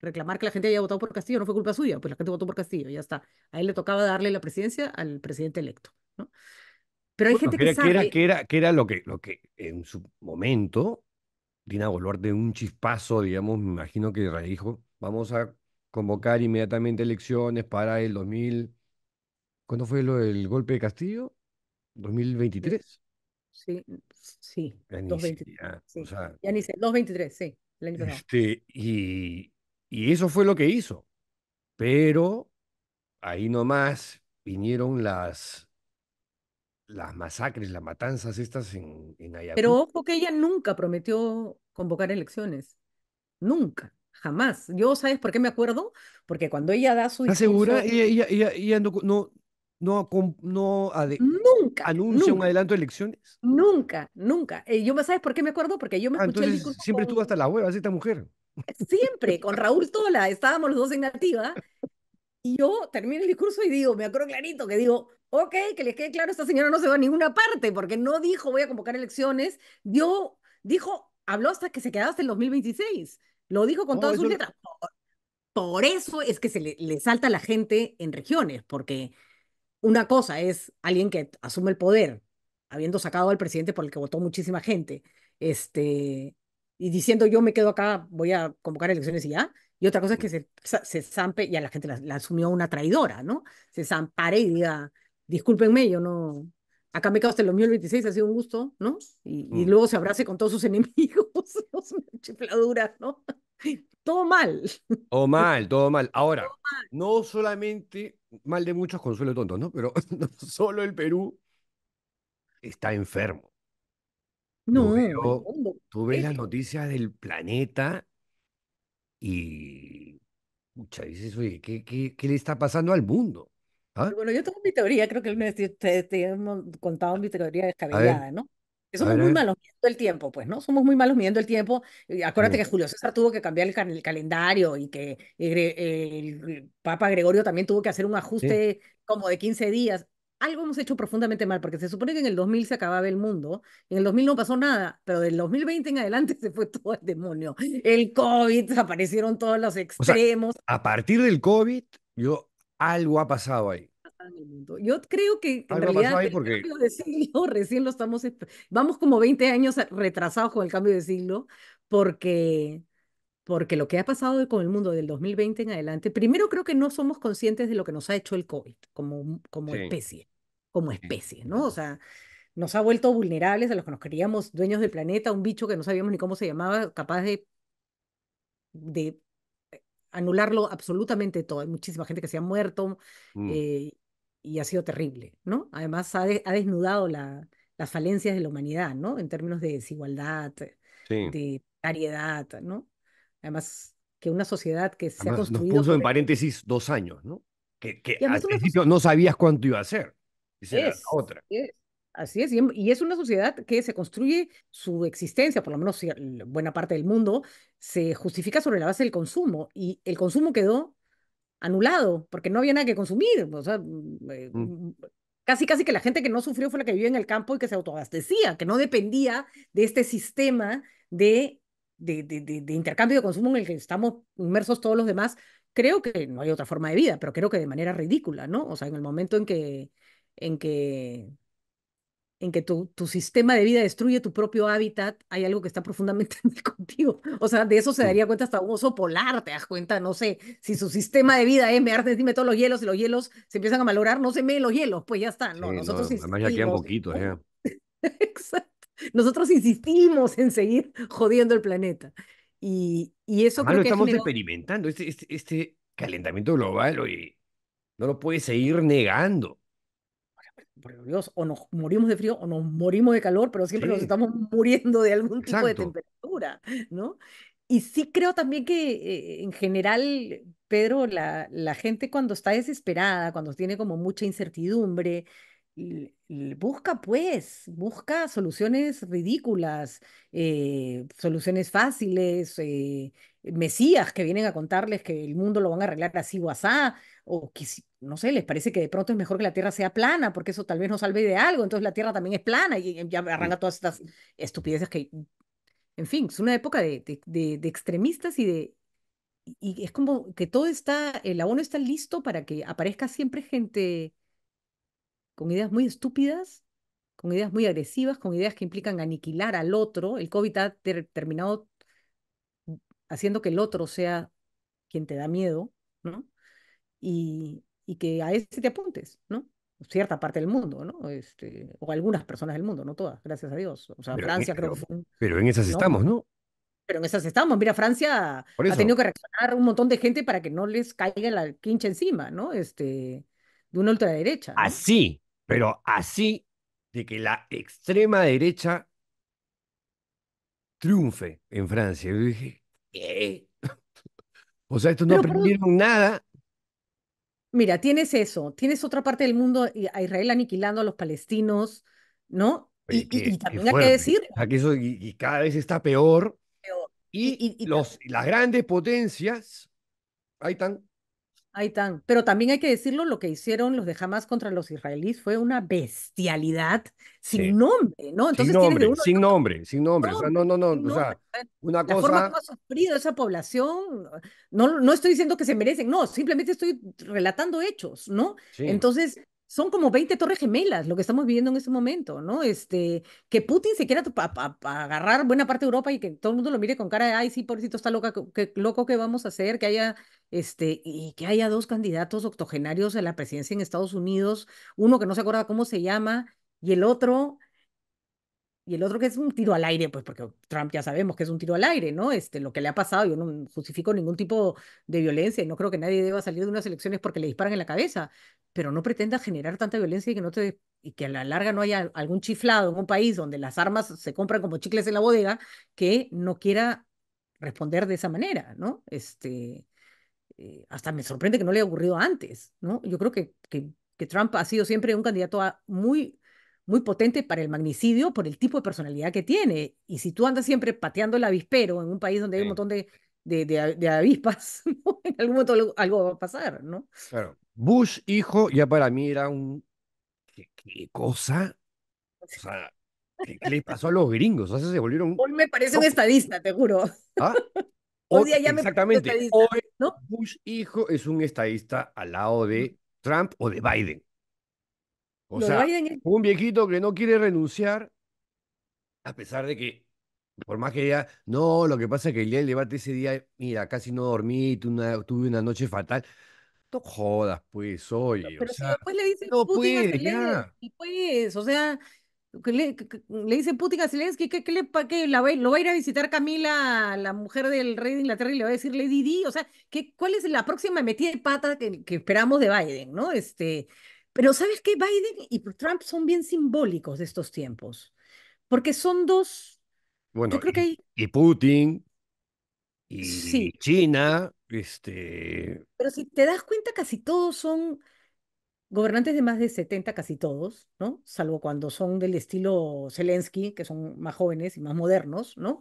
reclamar que la gente haya votado por Castillo no fue culpa suya, pues la gente votó por Castillo, ya está. A él le tocaba darle la presidencia al presidente electo, ¿no? Pero hay gente que, era, sabe... que, era, que, era, lo que, lo que en su momento Dina Boluarte un chispazo, digamos, me imagino que dijo, vamos a convocar inmediatamente elecciones para el 2000. ¿Cuándo fue lo del golpe de Castillo? 2023. Sí, sí. Ya sí. ya sí. y, y eso fue lo que hizo. Pero ahí nomás vinieron las, las masacres, las matanzas estas en, en Pero ojo que ella nunca prometió convocar elecciones. Nunca, jamás. Yo, ¿sabes por qué me acuerdo? Porque cuando ella da su... ¿Estás segura? Ella, no, no, no, nunca, anuncia un adelanto de elecciones. Nunca, nunca. Eh, yo, ¿Sabes por qué me acuerdo? Porque yo me ah, escuché Siempre estuvo hasta la hueva esta mujer. Siempre, con Raúl Tola, estábamos los dos en Nativa. Y yo termino el discurso y digo, me acuerdo clarito que digo, ok, que les quede claro, esta señora no se va a ninguna parte porque no dijo voy a convocar elecciones, dio, dijo, habló hasta que se quedaba hasta el 2026. Lo dijo con todas sus letras. Por, eso es que se le, le salta a la gente en regiones, porque una cosa es alguien que asume el poder, habiendo sacado al presidente por el que votó muchísima gente, este, y diciendo yo me quedo acá, voy a convocar elecciones y ya. Y otra cosa es que se, se zampe y a la gente la, la, asumió una traidora, ¿no? Se zampare y diga, discúlpenme, yo no. Acá me quedo hasta el 2026, ha sido un gusto, ¿no? Y, mm. luego se abrace con todos sus enemigos, los ¿no? Todo mal. Todo mal, todo mal. Ahora, no solamente, mal de muchos consuelos tontos, ¿no? Pero no solo el Perú está enfermo. No, veo, oh, tú ves las noticias del planeta y muchas veces, oye, ¿qué, qué, qué le está pasando al mundo? ¿ah? Bueno, yo tengo mi teoría, creo que ustedes te hemos contado mi teoría descabellada, ¿no? somos muy malos midiendo el tiempo, pues, ¿no? Somos muy malos midiendo el tiempo. Acuérdate que Julio César tuvo que cambiar el, calendario y que eh, el, Papa Gregorio también tuvo que hacer un ajuste como de 15 días algo hemos hecho profundamente mal, porque se supone que en el 2000 se acababa el mundo, en el 2000 no pasó nada, pero del 2020 en adelante se fue todo el demonio. El COVID, aparecieron todos los extremos. a partir del COVID, yo, algo ha pasado ahí. Yo creo que en realidad el cambio de siglo recién lo estamos, vamos como 20 años retrasados con el cambio de siglo, porque porque lo que ha pasado con el mundo del 2020 en adelante, primero creo que no somos conscientes de lo que nos ha hecho el COVID como, como especie, como especie, ¿no? O sea, nos ha vuelto vulnerables a los que nos queríamos dueños del planeta, un bicho que no sabíamos ni cómo se llamaba, capaz de, de eh, anularlo absolutamente todo. Hay muchísima gente que se ha muerto mm. eh, y ha sido terrible, ¿no? Además ha, desnudado las falencias de la humanidad, ¿no? En términos de desigualdad, de precariedad, ¿no? Además, que una sociedad que se ha construido... Nos puso en paréntesis dos años, ¿no? Que, al principio no sabías cuánto iba a ser. es, otra. así es, em, y, es una sociedad que se construye su existencia, por lo menos buena parte del mundo, se justifica sobre la base del consumo, y el consumo quedó anulado, porque no había nada que consumir. O sea, mm, eh, mm. Mm, casi casi que la gente que no sufrió fue la que vivía en el campo y que se autoabastecía, que no dependía de este sistema de de, de, de, intercambio de consumo en el que estamos inmersos todos los demás, creo que no hay otra forma de vida, pero creo que de manera ridícula, ¿no? O sea, en el momento en que, en que, en que tu, tu sistema de vida destruye tu propio hábitat, hay algo que está profundamente contigo. O sea, de eso se daría cuenta hasta un oso polar, te das cuenta, no sé, si su sistema de vida es, eh, me arde dime todos los hielos, y los hielos se empiezan a malograr, no se meen los hielos, pues ya está, no, nosotros Además ya quedan poquitos, ¿eh? Exacto. Nosotros insistimos en seguir jodiendo el planeta. Y, y eso lo estamos experimentando, este, este, este, calentamiento global, y no lo puedes seguir negando. Por Dios, o nos morimos de frío o nos morimos de calor, pero siempre nos estamos muriendo de algún tipo de temperatura, ¿no? Y sí creo también que eh, en general, Pedro, la, la gente cuando está desesperada, cuando tiene como mucha incertidumbre, busca pues, busca soluciones ridículas, eh, soluciones fáciles, eh, mesías que vienen a contarles que el mundo lo van a arreglar así o asá, o que no sé, les parece que de pronto es mejor que la Tierra sea plana, porque eso tal vez nos salve de algo, entonces la Tierra también es plana y ya arranca todas estas estupideces que, en fin, es una época de, de extremistas y de... Y es como que todo está, el abono está listo para que aparezca siempre gente con ideas muy estúpidas, con ideas muy agresivas, con ideas que implican aniquilar al otro. El COVID ha terminado haciendo que el otro sea quien te da miedo, ¿no? Y, que a ese te apuntes, ¿no? cierta parte del mundo, ¿no? Este, o algunas personas del mundo, no todas, gracias a Dios. O sea, Francia creo que fue Pero en esas estamos, ¿no? Pero en esas estamos. Mira, Francia ha tenido que reaccionar un montón de gente para que no les caiga la quincha encima, ¿no? Este, de una ultraderecha. derecha. Así, pero así de que la extrema derecha triunfe en Francia. Yo dije, O sea, estos no aprendieron nada. Mira, tienes eso, tienes otra parte del mundo, eh, a Israel aniquilando a los palestinos, ¿no? y, también hay que decir. Aquí y, cada vez está peor. Y, los, las grandes potencias, ahí están, Ahí están. Pero también hay que decirlo, lo que hicieron los de Hamas contra los israelíes fue una bestialidad sin nombre, ¿no? Entonces sin nombre, sin nombre, sin nombre. O sea, no, no, no. O sea, una cosa... forma como ha sufrido esa población, no, no estoy diciendo que se merecen, no, simplemente estoy relatando hechos, ¿no? Sí. Entonces, son como 20 torres gemelas lo que estamos viviendo en este momento, ¿no? Este, que Putin se quiera agarrar buena parte de Europa y que todo el mundo lo mire con cara de, ay, sí, pobrecito, está loca, qué loco que vamos a hacer, que haya, este, y que haya dos candidatos octogenarios a la presidencia en Estados Unidos, uno que no se acuerda cómo se llama y el otro y el otro que es un tiro al aire, pues porque Trump ya sabemos que es un tiro al aire, ¿no? Este, lo que le ha pasado, yo no justifico ningún tipo de violencia y no creo que nadie deba salir de unas elecciones porque le disparan en la cabeza, pero no pretenda generar tanta violencia y que no te y que a la larga no haya algún chiflado en un país donde las armas se compran como chicles en la bodega que no quiera responder de esa manera, ¿no? Este, eh, hasta me sorprende que no le haya ocurrido antes, ¿no? Yo creo que, que, Trump ha sido siempre un candidato muy muy potente para el magnicidio por el tipo de personalidad que tiene. Y si tú andas siempre pateando el avispero en un país donde hay un montón de, avispas, en algún momento algo, va a pasar, ¿no? Claro. Bush, hijo, ya para mí era un... ¿Qué, cosa? O sea, ¿qué, le pasó a los gringos? se volvieron... Hoy me parece un estadista, te juro. Ah, hoy, día ya exactamente. Hoy Bush, hijo, es un estadista al lado de Trump o de Biden. O sea, un viejito que no quiere renunciar, a pesar de que, por más que ya, no, lo que pasa es que el día debate ese día, mira, casi no dormí, tuve una, noche fatal. No jodas, pues, oye. Pero o sea, después le dice Putin puede, pues, o sea, le, le dice Putin a Zelensky que, le, que la, lo va a ir a visitar Camila, la mujer del rey de Inglaterra, y le va a decirle, Lady Di, o sea, ¿cuál es la próxima metida de pata que, que esperamos de Biden, no? Este, pero ¿sabes qué? Biden y Trump son bien simbólicos de estos tiempos, porque son dos... Bueno, yo creo y, que hay... y Putin, y China, este... Pero si te das cuenta, casi todos son gobernantes de más de 70, casi todos, ¿no? Salvo cuando son del estilo Zelensky, que son más jóvenes y más modernos, ¿no?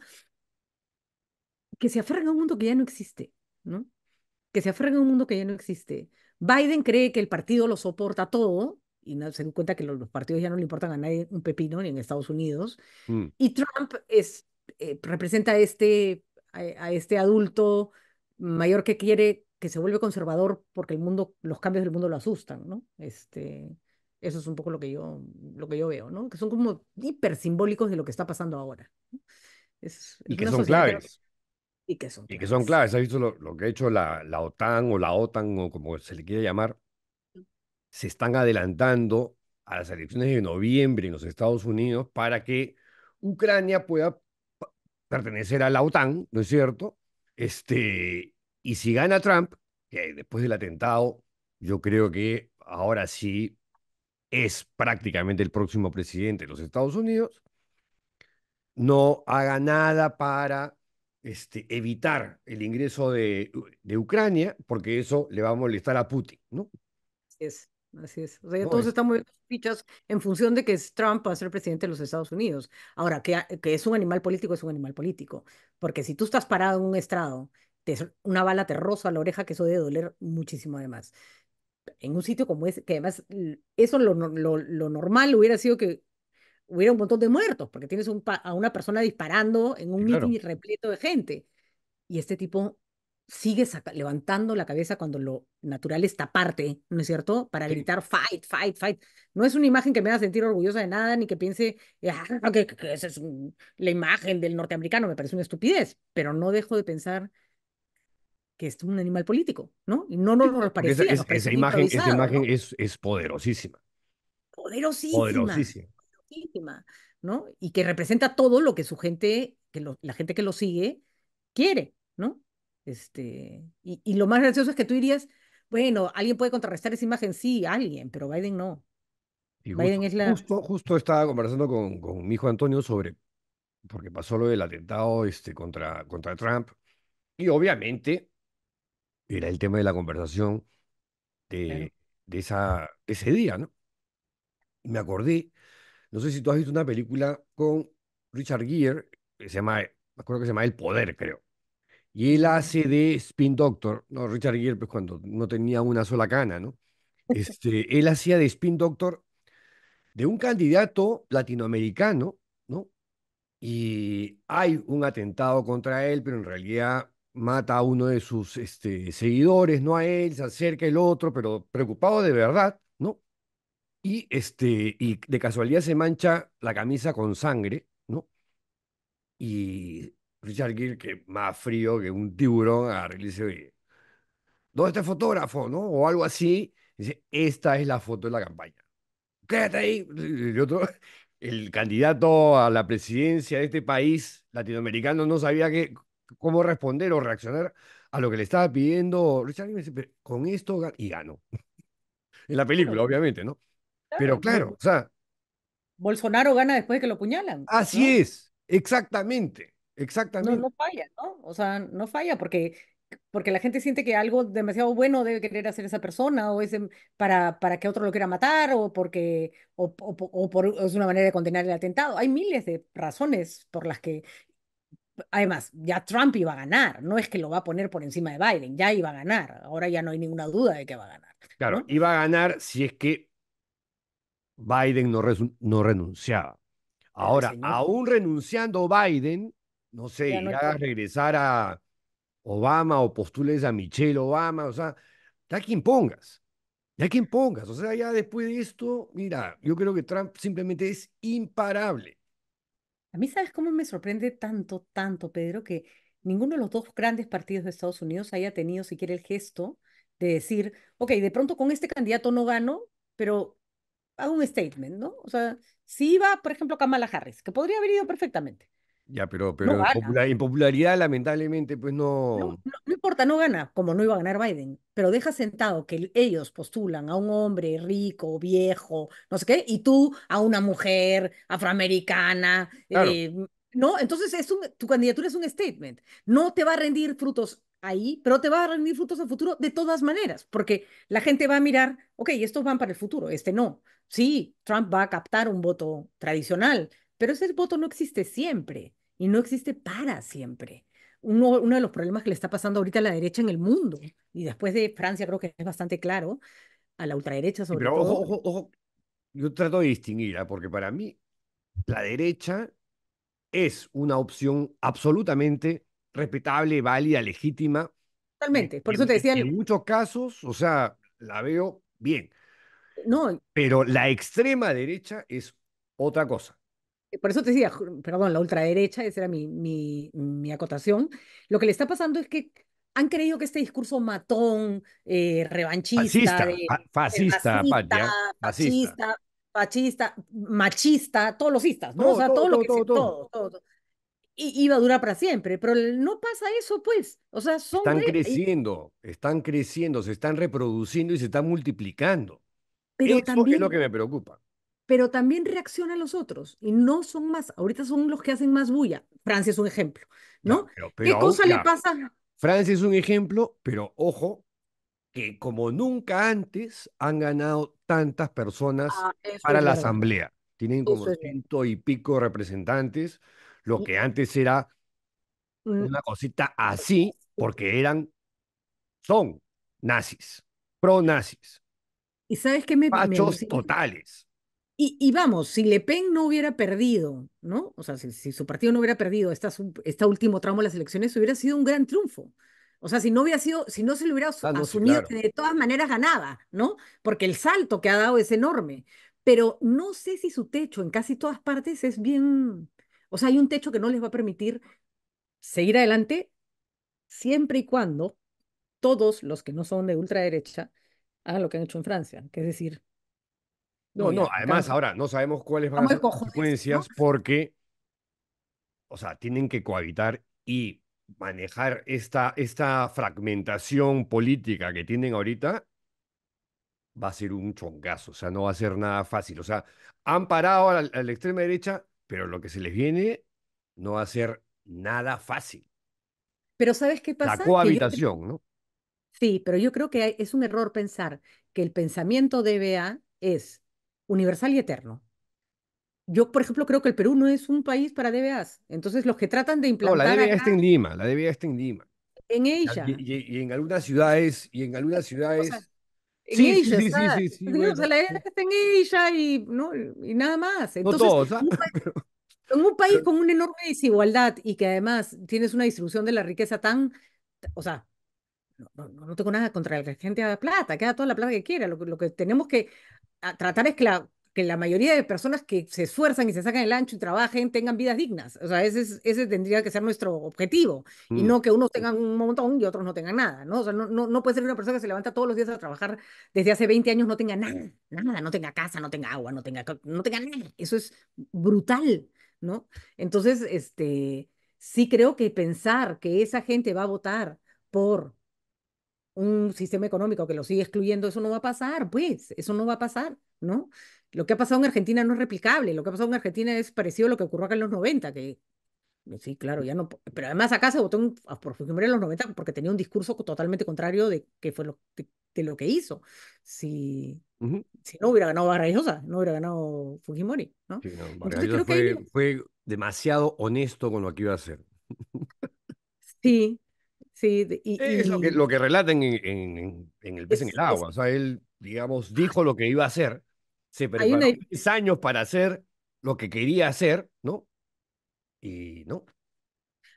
Que se aferran a un mundo que ya no existe, ¿no? que se aferran a un mundo que ya no existe. Biden cree que el partido lo soporta todo y no, se da cuenta que los, partidos ya no le importan a nadie un pepino ni en Estados Unidos. Mm. Y Trump es, eh, representa a este, a, este adulto mayor que quiere que se vuelve conservador porque el mundo, los cambios del mundo lo asustan, ¿no? Este, eso es un poco lo que yo, lo que yo veo, ¿no? Que son como hiper simbólicos de lo que está pasando ahora. y que son claves. Y que son claves. son ¿Has visto lo, que ha hecho la, la, OTAN o la OTAN o como se le quiera llamar? Se están adelantando a las elecciones de noviembre en los Estados Unidos para que Ucrania pueda pertenecer a la OTAN, ¿no es cierto? Este, y si gana Trump, que después del atentado, yo creo que ahora sí es prácticamente el próximo presidente de los Estados Unidos, no haga nada para este, evitar el ingreso de, Ucrania, porque eso le va a molestar a Putin, ¿no? Así es, así es. O sea, todos estamos están fichas en función de que Trump va a ser presidente de los Estados Unidos. Ahora, que, ah, que es un animal político, es un animal político. Porque si tú estás parado en un estrado, te, una bala te roza la oreja, que eso debe doler muchísimo además. En un sitio como ese, que además, eso lo, lo, lo normal hubiera sido que hubiera un montón de muertos, porque tienes a una persona disparando en un claro. repleto de gente. Y este tipo sigue levantando la cabeza cuando lo natural es taparte, ¿no es cierto? Para gritar fight, fight, fight. No es una imagen que me haga sentir orgullosa de nada, ni que piense eh, ah, que, esa es la imagen del norteamericano, me parece una estupidez, pero no dejo de pensar que es un animal político, ¿no? no, no, parecía. Esa, imagen, esa imagen es, es poderosísima. Poderosísima. Poderosísima. ¿no? Y que representa todo lo que su gente, que la gente que lo sigue, quiere, ¿no? Este, y, lo más gracioso es que tú dirías, bueno, alguien puede contrarrestar esa imagen, sí, alguien, pero Biden no. justo, Biden es la... justo, justo, estaba conversando con, con mi hijo Antonio sobre, porque pasó lo del atentado este, contra, contra Trump, y obviamente era el tema de la conversación de, de, esa, ese día, ¿no? me acordé no sé si tú has visto una película con Richard Gere, que se llama, me acuerdo que se llama El Poder, creo. Y él hace de Spin Doctor, no, Richard Gere, pues cuando no tenía una sola cana, ¿no? Este, él hacía de Spin Doctor de un candidato latinoamericano, ¿no? Y hay un atentado contra él, pero en realidad mata a uno de sus este, seguidores, no a él, se acerca el otro, pero preocupado de verdad y, este, y de casualidad se mancha la camisa con sangre, ¿no? Y Richard Gill, que más frío que un tiburón, agarra y dice, oye, ¿dónde está el fotógrafo? ¿no? O algo así. Dice, esta es la foto de la campaña. Quédate ahí. El, candidato a la presidencia de este país latinoamericano no sabía cómo responder o reaccionar a lo que le estaba pidiendo Richard Gere. Dice, con esto y ganó. en la película, obviamente, ¿no? Pero claro, o sea. Bolsonaro gana después de que lo puñalan. Así es, exactamente, exactamente. No, falla, ¿no? O sea, no falla porque porque la gente siente que algo demasiado bueno debe querer hacer esa persona o es para, para que otro lo quiera matar o porque o, es una manera de condenar el atentado. Hay miles de razones por las que además ya Trump iba a ganar, no es que lo va a poner por encima de Biden, ya iba a ganar, ahora ya no hay ninguna duda de que va a ganar. Claro, iba a ganar si es que Biden no, renunciaba. Ahora, aún renunciando Biden, no sé, irá a regresar a Obama o postules a Michelle Obama, o sea, ya quien pongas, ya quien pongas, o sea, ya después de esto, mira, yo creo que Trump simplemente es imparable. A mí, ¿sabes cómo me sorprende tanto, tanto, Pedro, que ninguno de los dos grandes partidos de Estados Unidos haya tenido siquiera el gesto de decir, ok, de pronto con este candidato no gano, pero a un statement, ¿no? O sea, si iba, por ejemplo, Kamala Harris, que podría haber ido perfectamente. Ya, pero, pero en popularidad, lamentablemente, pues no... no... importa, no gana, como no iba a ganar Biden, pero deja sentado que ellos postulan a un hombre rico, viejo, no sé qué, y tú a una mujer afroamericana, eh, ¿no? Entonces es tu candidatura es un statement. No te va a rendir frutos ahí, pero te va a rendir frutos a futuro de todas maneras, porque la gente va a mirar, ok, estos van para el futuro, este no. Sí, Trump va a captar un voto tradicional, pero ese voto no existe siempre y no existe para siempre. Uno, de los problemas que le está pasando ahorita a la derecha en el mundo, y después de Francia creo que es bastante claro, a la ultraderecha sobre todo. Ojo, ojo, ojo, yo trato de distinguirla, porque para mí la derecha es una opción absolutamente respetable, válida, legítima. Totalmente, por eso te decía. En muchos casos, o sea, la veo bien. No. Pero la extrema derecha es otra cosa. Eh, por eso te decía, perdón, la ultraderecha, esa era mi, mi, acotación. Lo que le está pasando es que han creído que este discurso matón, eh, revanchista, fascista, fascista, fascista, machista, todos los istas, ¿no? o sea, todo, iba a durar para siempre, pero no pasa eso, pues. O sea, son están creciendo, están creciendo, se están reproduciendo y se están multiplicando. Pero también, es lo que me preocupa. Pero también reaccionan los otros y no son más. Ahorita son los que hacen más bulla. Francia es un ejemplo, ¿no? ¿Qué cosa le pasa? Francia es un ejemplo, pero ojo que como nunca antes han ganado tantas personas ah, para la asamblea. Tienen como ciento y pico representantes lo que antes era mm. una cosita así, porque eran, son nazis, pro-nazis. ¿Y sabes qué me Pachos totales. Y, vamos, si Le Pen no hubiera perdido, ¿no? O sea, si, su partido no hubiera perdido esta, último tramo de las elecciones, hubiera sido un gran triunfo. O sea, si no hubiera sido, si no se le hubiera asumido de todas maneras ganaba, ¿no? Porque el salto que ha dado es enorme. Pero no sé si su techo en casi todas partes es bien, o sea, hay un techo que no les va a permitir seguir adelante siempre y cuando todos los que no son de ultraderecha hagan lo que han hecho en Francia, es decir... No, eh, no, además ahora no sabemos cuáles van a ser las consecuencias porque, o sea, tienen que cohabitar y manejar esta, esta fragmentación política que tienen ahorita va a ser un chongazo, o sea, no va a ser nada fácil. O sea, han parado a la extrema derecha, pero lo que se les viene no va a ser nada fácil. Pero ¿sabes qué pasa? La cohabitación, ¿no? Sí, pero yo creo que es un error pensar que el pensamiento de es universal y eterno. Yo, por ejemplo, creo que el Perú no es un país para DBAs. Entonces, los que tratan de implantar... No, la DBA está en Lima, la DBA está en Lima. En ella. Y, en algunas ciudades, y en algunas ciudades en sí, ella. Sí, sí, sí, ella y, ¿no? y nada más. Entonces, ah, en un país con una enorme desigualdad y que además tienes una distribución de la riqueza tan, o sea, no, tengo nada contra la gente de plata, que toda la plata que quiera. Lo, lo que tenemos que tratar es que la que la mayoría de personas que se esfuerzan y se sacan el ancho y trabajen tengan vidas dignas. O sea, ese, ese tendría que ser nuestro objetivo y mm. no que unos tengan un montón y otros no tengan nada, ¿no? O sea, no, no, no, puede ser una persona que se levanta todos los días a trabajar desde hace 20 años no tenga nada, nada, no tenga casa, no tenga agua, no tenga, no tenga nada. Eso es brutal, ¿no? Entonces, este, sí creo que pensar que esa gente va a votar por un sistema económico que lo sigue excluyendo, eso no va a pasar, pues, eso no va a pasar, ¿no? Lo que ha pasado en Argentina no es replicable, lo que ha pasado en Argentina es parecido a lo que ocurrió acá en los 90, que pues sí, claro, ya no, pero además acá se votó en, por Fujimori en los 90 porque tenía un discurso totalmente contrario de que fue lo, de, lo que hizo. Si, si no hubiera ganado Josa no hubiera ganado Fujimori, ¿no? fue demasiado honesto con lo que iba a hacer. Sí, y, Es lo, que, lo que relaten en, en, El pez en el agua. O sea, él, digamos, ah. dijo lo que iba a hacer, se preparó 10 años para hacer lo que quería hacer, ¿no? Y no.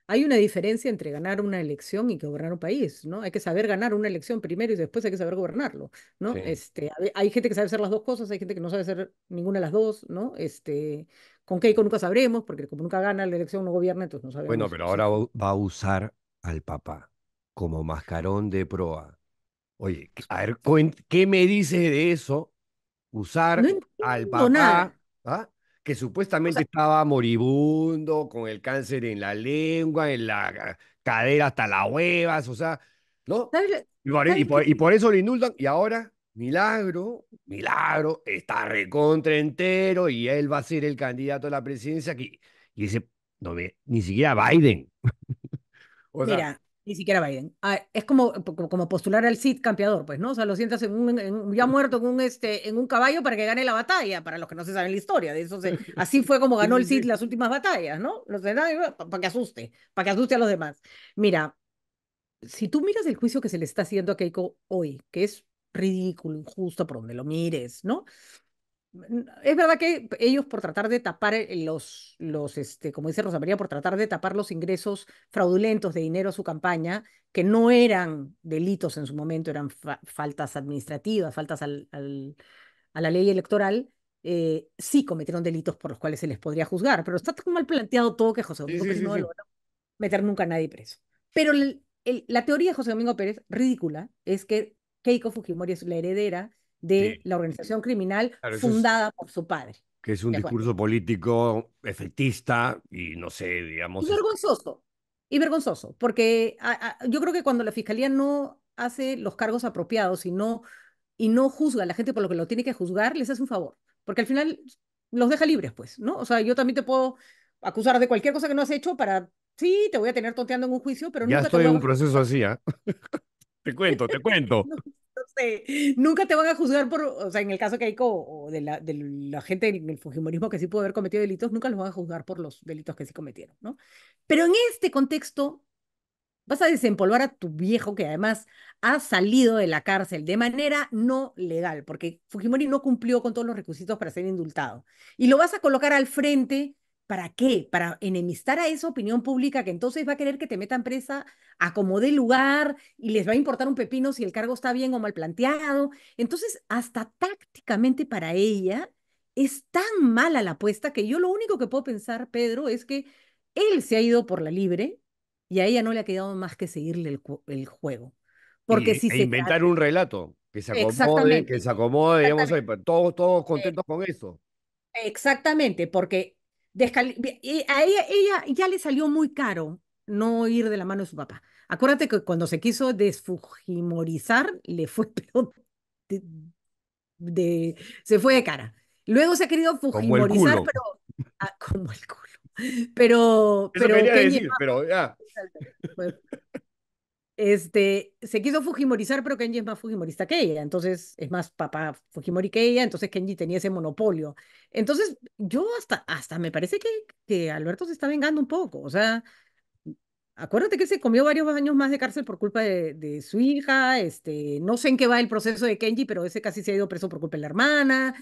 Hay una diferencia entre ganar una elección y gobernar un país, ¿no? Hay que saber ganar una elección primero y después hay que saber gobernarlo, ¿no? Este, hay gente que sabe hacer las dos cosas, hay gente que no sabe hacer ninguna de las dos, ¿no? Este, con Keiko nunca sabremos, porque como nunca gana la elección, no gobierna, entonces no sabemos. Bueno, pero ahora va a usar al papá como mascarón de proa. Oye, a ver, ¿qué me dices de eso? Usar al papá, ah, que supuestamente estaba moribundo, con el cáncer en la lengua, en la cadera hasta las huevas, o sea, ¿no? Y por, eso lo indultan, y ahora, milagro, milagro, está recontra entero y él va a ser el candidato a la presidencia. Y dice, ni siquiera Biden. o Mira, ni siquiera Biden. Ah, es como, como postular al Cid campeador, pues, ¿no? O sea, lo sientas en un, ya muerto en un, este, en un caballo para que gane la batalla, para los que no se saben la historia. De eso así fue como ganó el Cid las últimas batallas, ¿no? Los para que asuste, para que asuste a los demás. Mira, si tú miras el juicio que se le está haciendo a Keiko hoy, que es ridículo, injusto por donde lo mires, ¿no? es verdad que ellos por tratar de tapar eh, los, los este, como dice Rosa por tratar de tapar los ingresos fraudulentos de dinero a su campaña, que no eran delitos en su momento, eran faltas administrativas, faltas a la ley electoral, eh, sí cometieron delitos por los cuales se les podría juzgar, pero está tan mal planteado todo que José Domingo Pérez no logró meter nunca a nadie preso. Pero la teoría de José Domingo Pérez, ridícula, es que Keiko Fujimori es la heredera de la organización criminal fundada por su padre. Que es un discurso político efectista y no sé, digamos... Y vergonzoso, y vergonzoso, porque yo creo que cuando la fiscalía no hace los cargos apropiados y no, y no juzga a la gente por lo que lo tiene que juzgar, les hace un favor, porque al final los deja libres, pues, ¿no? O sea, yo también te puedo acusar de cualquier cosa que no has hecho para, sí, te voy a tener tonteando en un juicio, pero ya estoy en un proceso así, ¿ah? te cuento, te cuento. Este, nunca te van a juzgar por, o sea, en el caso que hay o de la, de la gente del fujimorismo que sí pudo haber cometido delitos, nunca los van a juzgar por los delitos que sí cometieron, ¿no? Pero en este contexto, vas a desempolvar a tu viejo que además ha salido de la cárcel de manera no legal, porque Fujimori no cumplió con todos los requisitos para ser indultado. Y lo vas a colocar al frente ¿Para qué? Para enemistar a esa opinión pública que entonces va a querer que te metan presa acomode lugar y les va a importar un pepino si el cargo está bien o mal planteado. Entonces, hasta tácticamente para ella es tan mala la apuesta que yo lo único que puedo pensar, Pedro, es que él se ha ido por la libre y a ella no le ha quedado más que seguirle el, juego. Porque si e inventar un relato que se acomode, que se acomode, digamos, eh, todos, todos eh, contentos con eso. Exactamente, porque y a ella, ya le salió muy caro no ir de la mano de su papá. Acuérdate que cuando se quiso desfujimorizar, le fue de, se fue de cara. Luego se ha querido fujimorizar, pero ah, como el culo. Pero, pero, decir, pero ya. este, se quiso fujimorizar, pero Kenji es más fujimorista que ella, entonces es más papá Fujimori que ella, entonces Kenji tenía ese monopolio. Entonces yo hasta, hasta me parece que, que Alberto se está vengando un poco, o sea, acuérdate que se comió varios años más de cárcel por culpa de, de, su hija, este, no sé en qué va el proceso de Kenji, pero ese casi se ha ido preso por culpa de la hermana,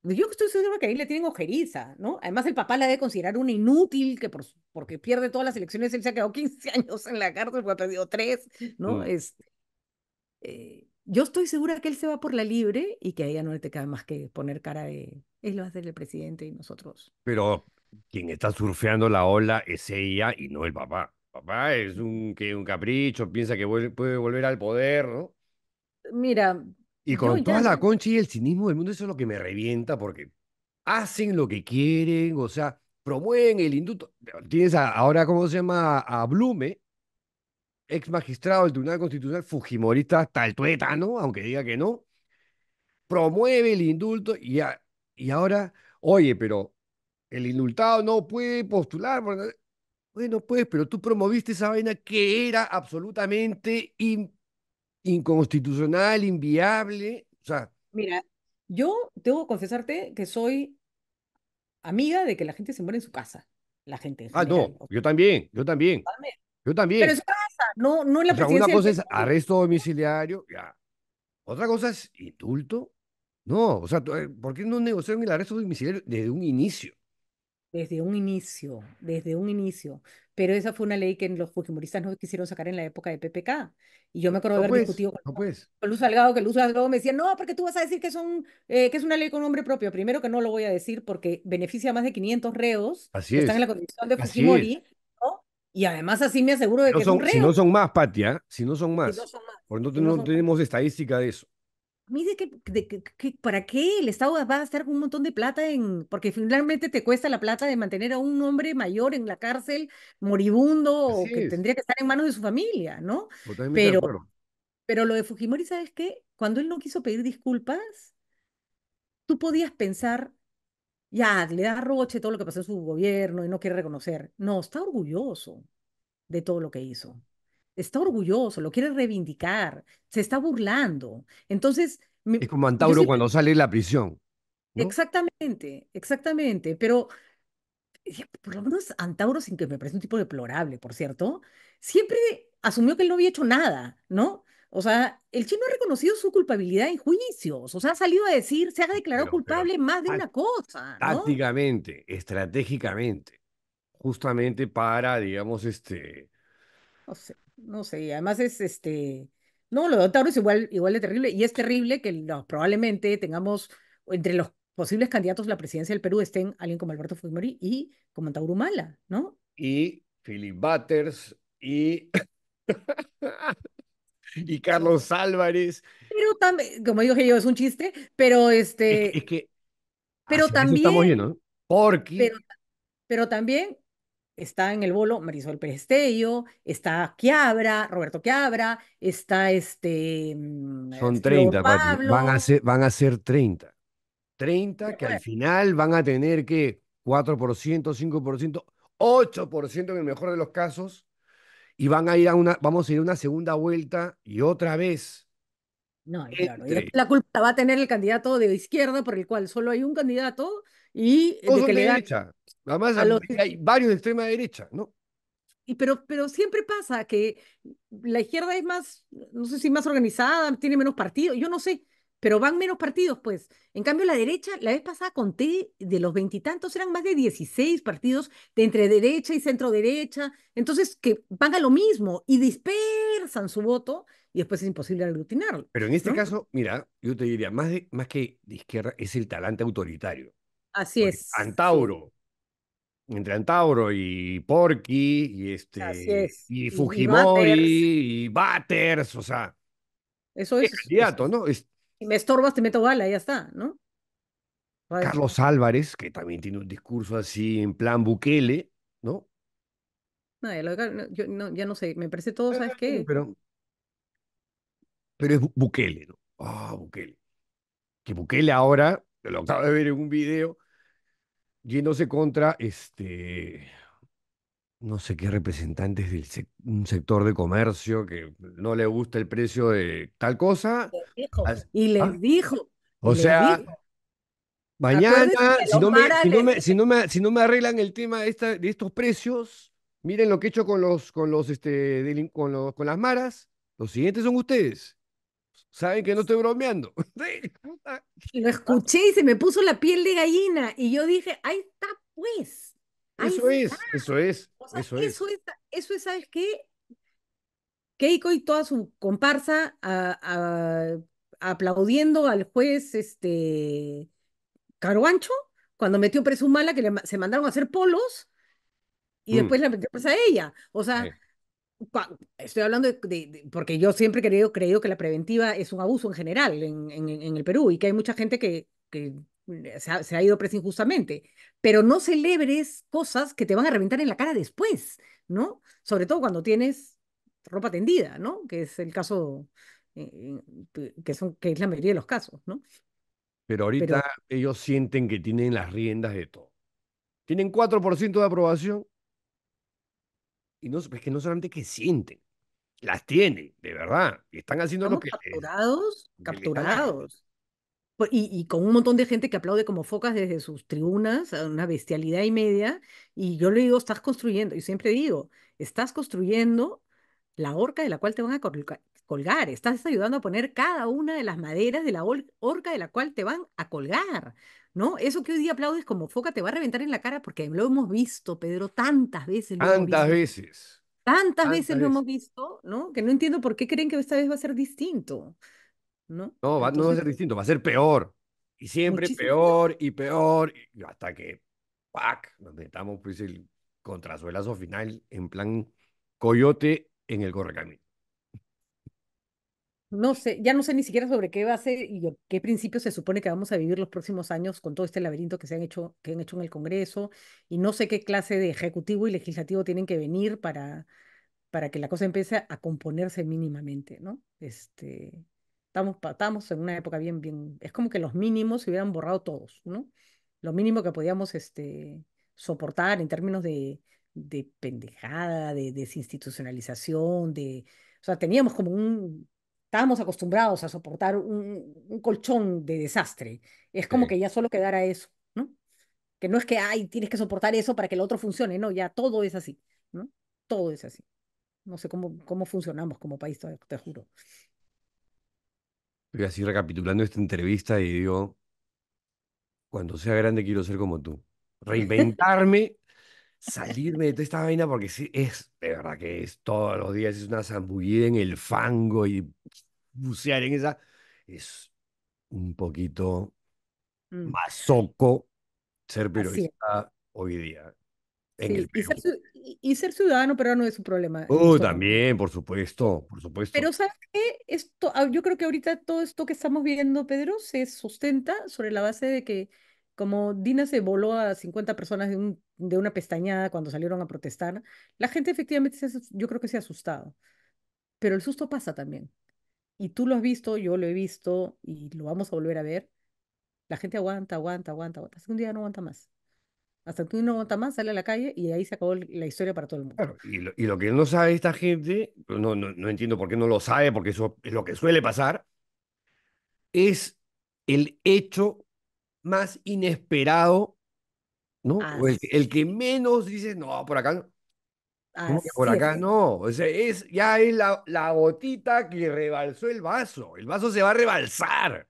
pues, yo estoy segura que ahí le tienen ojeriza, ¿no? Además, el papá la debe considerar una inútil, que porque pierde todas las elecciones, él se ha quedado 15 años en la cárcel, porque ha perdido tres, ¿no? Este, eh, yo estoy segura que él se va por la libre y que a ella no le te queda más que poner cara de, él lo va a el presidente y nosotros. Pero quien está surfeando la ola es ella y no el papá. Papá es un, que un capricho, piensa que puede volver al poder, ¿no? Mira, y con toda la concha y el cinismo del mundo, eso es lo que me revienta, porque hacen lo que quieren, o sea, promueven el indulto. Tienes ahora, ¿cómo se llama? A Blume, ex magistrado del Tribunal Constitucional, Fujimorista tal el tuétano, aunque diga que no, promueve el indulto y, y ahora, oye, pero el indultado no puede postular. Bueno, pues, pero tú promoviste esa vaina que era absolutamente imposible inconstitucional, inviable. O sea. Mira, yo tengo que confesarte que soy amiga de que la gente se muere en su casa. La gente. ah, no, yo también, yo también. Yo también. Pero es casa, no, no en la presidencia Una cosa es arresto domiciliario, ya. Otra cosa es indulto. No, o sea, eh, ¿por qué no negociaron el arresto domiciliario desde un inicio? Desde un inicio, desde un inicio. Pero esa fue una ley que los fujimoristas no quisieron sacar en la época de PPK. Y yo me acuerdo de haber pues, discutido con, pues. Luz Salgado, que Luz Salgado me decía, no, porque tú vas a decir que, son, eh, que es una ley con nombre propio. Primero que no lo voy a decir porque beneficia a más de 500 reos Así que están en la condición de Fujimori. Y además así me aseguro de que son, Si no son más, Patia, si no son más. no tenemos estadística de eso que, ¿para qué el Estado va a gastar un montón de plata en, porque finalmente te cuesta la plata de mantener a un hombre mayor en la cárcel, moribundo, o que tendría que estar en manos de su familia, ¿no? Pero, pero lo de Fujimori, ¿sabes qué? Cuando él no quiso pedir disculpas, tú podías pensar, ya, le da roche todo lo que pasó en su gobierno y no quiere reconocer. No, está orgulloso de todo lo que hizo está orgulloso, lo quiere reivindicar, se está burlando. Entonces... es como Antauro cuando sale de la prisión. Exactamente, exactamente, pero eh, por lo menos Antauro, sin que me parezca un tipo deplorable, por cierto, siempre asumió que él no había hecho nada, ¿no? O sea, el chino ha reconocido su culpabilidad en juicios, o sea, ha salido a decir, se ha declarado culpable más de una cosa. ¿no? Tácticamente, estratégicamente, justamente para, digamos, este... No sé no sé, además es este, no, lo de Tauro es igual, igual de terrible y es terrible que probablemente tengamos entre los posibles candidatos a la presidencia del Perú estén alguien como Alberto Fujimori y como Mala, ¿no? Y Philip Butters y... y Carlos Álvarez. Pero también, como que yo, es un chiste, pero este... Es que... pero también... Estamos llenos. Porque... pero también está en el bolo Marisol Pestello, está Quiabra, Roberto Quiabra, está este... Mm, son 30, este, Van, a ser, van a ser 30. 30 que al final van a tener que 4%, 5%, 8% en el mejor de los casos, y van a ir a una, vamos a ir a una segunda vuelta y otra vez. No, claro. La culpa va a tener el candidato de izquierda por el cual solo hay un candidato y eh, de le Además, hay varios de extrema derecha, ¿no? Y pero, pero siempre pasa que la izquierda es más, no sé si más organizada, tiene menos partidos, yo no sé, pero van menos partidos, pues. En cambio, la derecha, la vez pasada conté, de los veintitantos eran más de 16 partidos de entre derecha y centro derecha, entonces que van a lo mismo y dispersan su voto y después es imposible aglutinarlo. Pero en este caso, mira, yo te diría, más, más que de izquierda, es el talante autoritario. Así es. Antauro, entre Antauro y Porky y este y Fujimori y Batters o sea. Eso es. ¿no? y me estorbas, te meto bala, ya está, ¿no? Carlos Álvarez, que también tiene un discurso así en plan Bukele, ¿no? No, ya, lo, yo, no, ya no sé, me parece todo, ¿sabes qué? Pero, pero es Bukele, ¿no? Ah, Bukele. Que Bukele ahora, lo acabo de ver en un video, yéndose contra este no sé qué representantes del un sector de comercio que no le gusta el precio de tal cosa. Y les ah, dijo. O sea, mañana, si no, me, si, no me, si, no me, arreglan el tema de, esta, de, estos precios, miren lo que he hecho con los, con los, este, con los, con las maras, los siguientes son ustedes saben que no estoy bromeando. Lo escuché y se me puso la piel de gallina y yo dije, ahí está pues. eso, Es, eso es, eso es, eso es. Eso es, ¿sabes qué? Keiko y toda su comparsa aplaudiendo al juez este Caruancho cuando metió preso un mala que le, se mandaron a hacer polos y mm. después la metió presa a ella. O sea, Estoy hablando de, porque yo siempre he creído, que la preventiva es un abuso en general en, el Perú y que hay mucha gente que, mm, se, ha, ido presa injustamente. Pero no celebres cosas que te van a reventar en la cara después, ¿no? Sobre todo cuando tienes ropa tendida, ¿no? Que es el caso, eh, eh, que, son, que es la mayoría de los casos, ¿no? Pero ahorita ellos sienten que tienen las riendas de todo. Tienen 4% de aprobación y no, es que no solamente que sienten, las tienen, de verdad, y están haciendo lo que... Capturados, capturados. y, con un montón de gente que aplaude como focas desde sus tribunas, una bestialidad y media, y yo le digo, estás construyendo, y siempre digo, estás construyendo la horca de la cual te van a colgar, colgar. Estás ayudando a poner cada una de las maderas de la horca de la cual te van a colgar. ¿no? Eso que hoy día aplaudes como foca te va a reventar en la cara porque lo hemos visto, Pedro, tantas veces. Tantas veces. Tantas, veces, lo hemos visto, ¿no? Que no entiendo por qué creen que esta vez va a ser distinto, ¿no? No, va, a ser distinto, va a ser peor. Y siempre peor y peor, hasta que, ¡pac!, nos metamos pues el contrasuelazo final en plan coyote en el correcamino no sé, ya no sé ni siquiera sobre qué base y qué principio se supone que vamos a vivir los próximos años con todo este laberinto que se han hecho, que han hecho en el Congreso, y no sé qué clase de ejecutivo y legislativo tienen que venir para, para que la cosa empiece a componerse mínimamente, ¿no? Este, estamos, estamos en una época bien, bien, es como que los mínimos se hubieran borrado todos, ¿no? Lo mínimo que podíamos este, soportar en términos de, de pendejada, de desinstitucionalización, de, o sea, teníamos como un estábamos acostumbrados a soportar un, colchón de desastre. Es como que ya solo quedara eso, ¿no? Que no es que, ay, tienes que soportar eso para que el otro funcione, no, ya todo es así, ¿no? Todo es así. No sé cómo, cómo funcionamos como país, te, juro. Voy así recapitulando esta entrevista y digo, cuando sea grande quiero ser como tú. Reinventarme salirme de toda esta vaina porque sí, es de verdad que es todos los días, es una zambullida en el fango y bucear en esa. Es un poquito mm. masoco ser periodista hoy día. Y, ser, ciudadano pero no es un problema. oh también, por supuesto, por supuesto. Pero ¿sabes que Esto, ah, yo creo que ahorita todo esto que estamos viendo Pedro, se sustenta sobre la base de que como Dina se voló a 50 personas de, una pestañada cuando salieron a protestar, la gente efectivamente, se, yo creo que se ha asustado. Pero el susto pasa también. Y tú lo has visto, yo lo he visto y lo vamos a volver a ver. La gente aguanta, aguanta, aguanta, aguanta. un día no aguanta más. Hasta que uno no aguanta más, sale a la calle y ahí se acabó la historia para todo el mundo. y, lo, que no sabe esta gente, pues no, no, no entiendo por qué no lo sabe, porque eso es lo que suele pasar, es el hecho más inesperado, ¿no? el, que menos dice, no, por acá no. por acá no. O sea, es, ya es la, la, gotita que rebalsó el vaso. El vaso se va a rebalsar.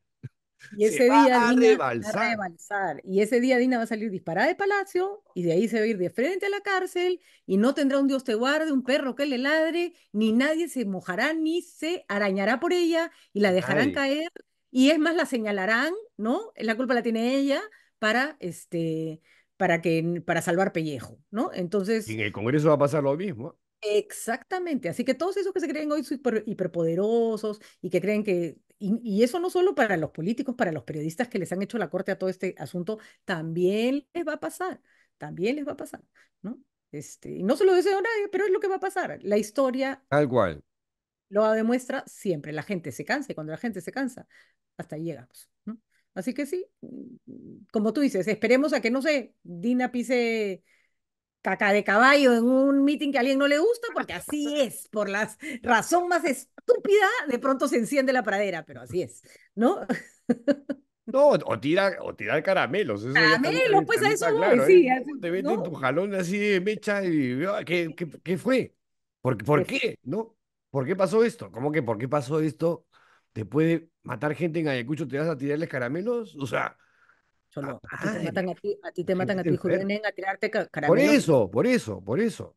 Y ese día Dina va a Y ese día Dina va a salir disparada de palacio y de ahí se va a ir de frente a la cárcel y no tendrá un Dios te guarde, un perro que le ladre, ni nadie se mojará ni se arañará por ella y la dejarán caer y es más, la señalarán, ¿no? La culpa la tiene ella para, este, para, que, para salvar pellejo, ¿no? Entonces... en el Congreso va a pasar lo mismo. Exactamente, así que todos esos que se creen hoy super, hiperpoderosos y que creen que, y, eso no solo para los políticos, para los periodistas que les han hecho la corte a todo este asunto, también les va a pasar, también les va a pasar, ¿no? Este, no se lo deseo a nadie, pero es lo que va a pasar. La historia... Tal cual lo demuestra siempre. La gente se cansa y cuando la gente se cansa, hasta ahí llegamos. Así que sí, mm, como tú dices, esperemos a que, no sé, Dina pise caca de caballo en un meeting que a alguien no le gusta, porque así es, por las razón más estúpida, de pronto se enciende la pradera, pero así es, ¿no? No, o tirar, o caramelos. caramelos, pues a eso voy, ¿eh? Te meten tu jalón así de mecha y ah, ¿qué, qué, fue? ¿Por, por pues qué? ¿No? ¿Por qué pasó esto? ¿Cómo que por qué pasó esto? ¿Te puede matar gente en Ayacucho? ¿Te vas a tirarles caramelos? O sea. Ah, a, ti te matan a ti, a ti te matan a tu hijo, vienen a tirarte caramelos. Por eso, por eso, por eso.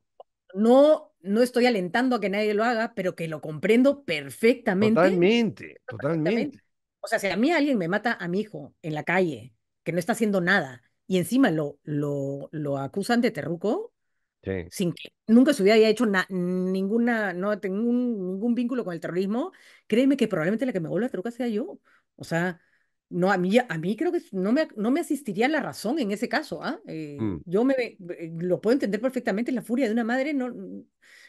No, no estoy alentando a que nadie lo haga, pero que lo comprendo perfectamente. Totalmente, totalmente. O sea, si a mí alguien me mata a mi hijo en la calle, que no está haciendo nada, y encima lo, lo, lo acusan de terruco, sin que nunca se hubiera hecho ninguna, no tengo ningún vínculo con el terrorismo, créeme que probablemente la que me vuelva a truca sea yo. O sea, no, a mí, a mí creo que no me, no me asistiría la razón en ese caso. ¿ah? Eh, mm. Yo me, eh, lo puedo entender perfectamente, la furia de una madre no,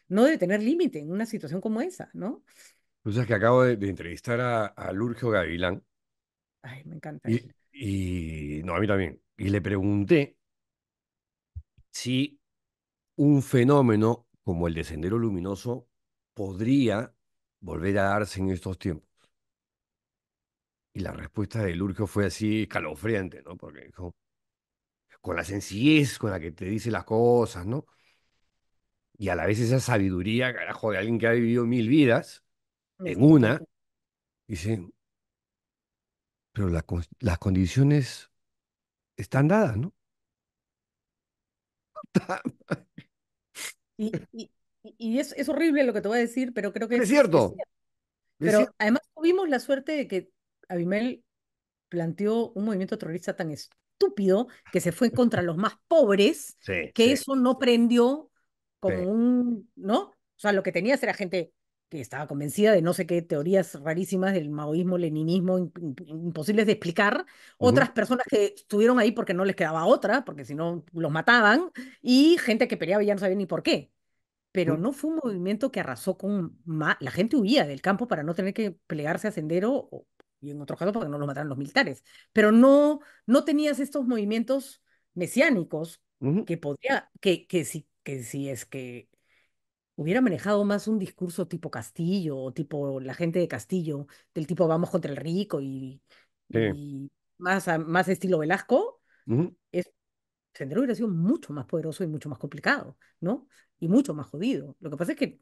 no debe tener límite en una situación como esa, ¿no? Tú que acabo de, entrevistar a, a, Lurgio Gavilán. Ay, me encanta. Y, y no, a mí también. Y le pregunté si un fenómeno como el de Sendero Luminoso podría volver a darse en estos tiempos? Y la respuesta de Lurgio fue así calofriante, ¿no? Porque dijo, con la sencillez con la que te dice las cosas, ¿no? Y a la vez esa sabiduría, carajo, de alguien que ha vivido mil vidas, en una, dice, pero las condiciones están dadas, ¿no? Y, es, horrible lo que te voy a decir, pero creo que... Es, cierto. pero además tuvimos la suerte de que Abimel planteó un movimiento terrorista tan estúpido que se fue contra los más pobres, que eso no prendió como un... ¿No? O sea, lo que tenías era gente que estaba convencida de no sé qué teorías rarísimas del maoísmo, leninismo, imposibles de explicar, otras personas que estuvieron ahí porque no les quedaba otra, porque si no los mataban, y gente que peleaba y ya no sabía ni por qué. Pero no fue un movimiento que arrasó con... la gente huía del campo para no tener que pelearse a sendero, y en otro caso porque no los mataron los militares. Pero no, no tenías estos movimientos mesiánicos que podría, que, que, que si es que hubiera manejado más un discurso tipo Castillo o tipo la gente de Castillo, del tipo vamos contra el rico y, más, más estilo Velasco, hubiera sido mucho más poderoso y mucho más complicado, ¿no? Y mucho más jodido. Lo que pasa es que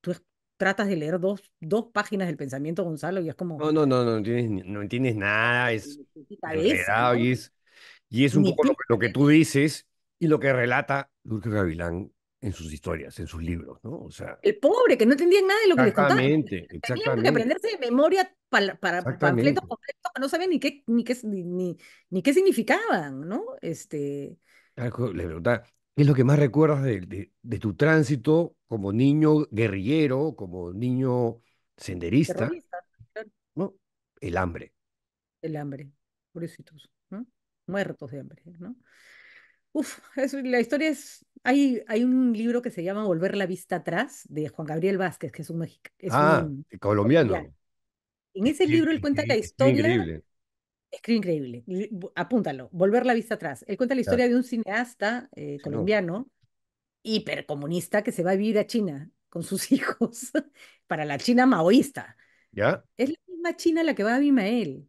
tú tratas de leer dos, dos páginas del pensamiento Gonzalo y es como... No, no, no, no entiendes, no entiendes nada, es... Y es, un poco lo, que tú dices y lo que relata Lúcio Gavilán en sus historias, en sus libros, ¿no? O sea, el pobre que no entendía nada de lo que les contaban. Exactamente, exactamente. que aprenderse de memoria para, para panfletos no sabían ni qué ni qué ni, qué significaban, ¿no? Este le preguntaba, ¿qué es lo que más recuerdas de, tu tránsito como niño guerrillero, como niño senderista? El hambre. El hambre, pobrecitos, ¿no? Muertos de hambre, ¿no? Uf, la historia es. Hay, hay un libro que se llama Volver la vista atrás de Juan Gabriel Vázquez, que es un mexicano. Ah, colombiano. En ese libro él cuenta la historia. Increíble. Es increíble. Apúntalo, Volver la vista atrás. Él cuenta la historia de un cineasta eh, colombiano, hipercomunista, que se va a vivir a China con sus hijos para la China maoísta. ¿Ya? Es la misma China la que va a él.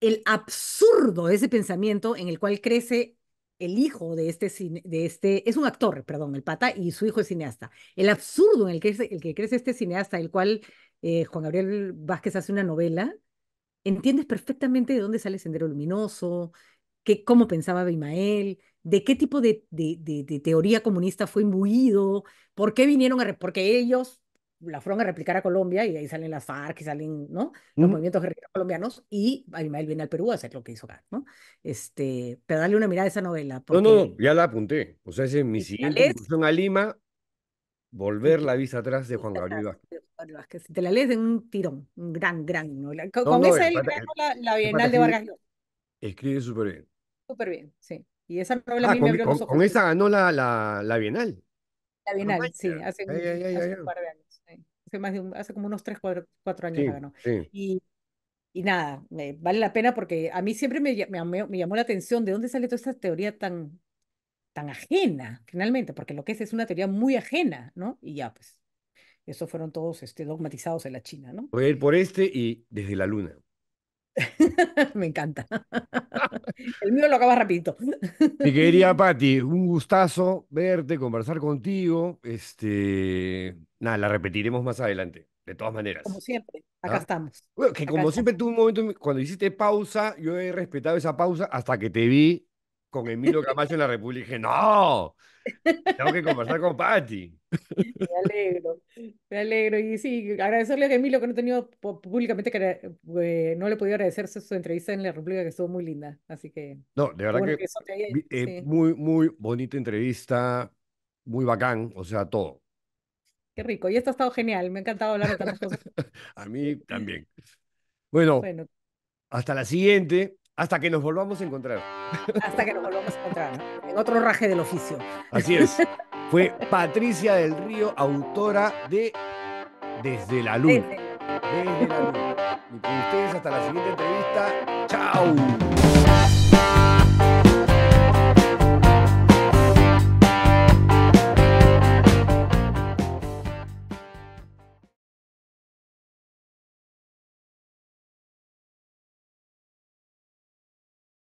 El absurdo de ese pensamiento en el cual crece el hijo de este, cine, de este, es un actor, perdón, el pata, y su hijo es cineasta. El absurdo en el que, el que crece este cineasta, el cual eh, Juan Gabriel Vázquez hace una novela, entiendes perfectamente de dónde sale Sendero Luminoso, que, cómo pensaba Vimael de qué tipo de, de, de, teoría comunista fue imbuido, por qué vinieron a... porque ellos la fueron a replicar a Colombia y ahí salen las FARC y salen, ¿no? Los movimientos guerrilleros colombianos y él viene al Perú a hacer lo que hizo acá, ¿no? Este, pero dale una mirada a esa novela. No, no, ya la apunté. O sea, ese es mi siguiente incursión a Lima, volver la vista atrás de Juan Gabriel Vázquez. si Te la lees en un tirón, un gran, gran novela. Con, esa ganó la, la, Bienal de Vargas Llosa. Escribe súper bien. Súper bien, sí. Y esa novela con, ah, me Con esa ganó la, la, la Bienal. La Bienal, sí, hace, un, un par de años hace, más de hace como unos 3, 4, años Y, nada, vale la pena porque a mí siempre me, llamó la atención de dónde sale toda esta teoría tan, tan ajena, finalmente, porque lo que es es una teoría muy ajena, ¿no? Y ya, pues, eso fueron todos este, dogmatizados en la China, ¿no? Voy a ir por este y desde la luna. Me encanta. El mío lo acaba rapidito. Mi querida Patti, un gustazo verte, conversar contigo. Este, nada, la repetiremos más adelante, de todas maneras. Como siempre, acá ¿Ah? estamos. que como siempre tuve un momento, cuando hiciste pausa, yo he respetado esa pausa hasta que te vi con Emilio Camacho en la República. dije, no, tengo que conversar con Patti. Me alegro, me alegro. Y sí, agradecerle a Emilio que no he tenido públicamente, que eh, no le he podido agradecer su entrevista en la República, que estuvo muy linda. Así que. No, de verdad que. Eh, muy, muy bonita entrevista, muy bacán, o sea, todo. Qué rico. Y esto ha estado genial. Me ha encantado hablar de tantas cosas. a mí también. bueno, hasta la siguiente. Hasta que nos volvamos a encontrar. Hasta que nos volvamos a encontrar, en otro raje del oficio. Así es. Fue Patricia del Río, autora de Desde la Luna. Desde, la Luna. Y con ustedes hasta la siguiente entrevista. ¡Chao!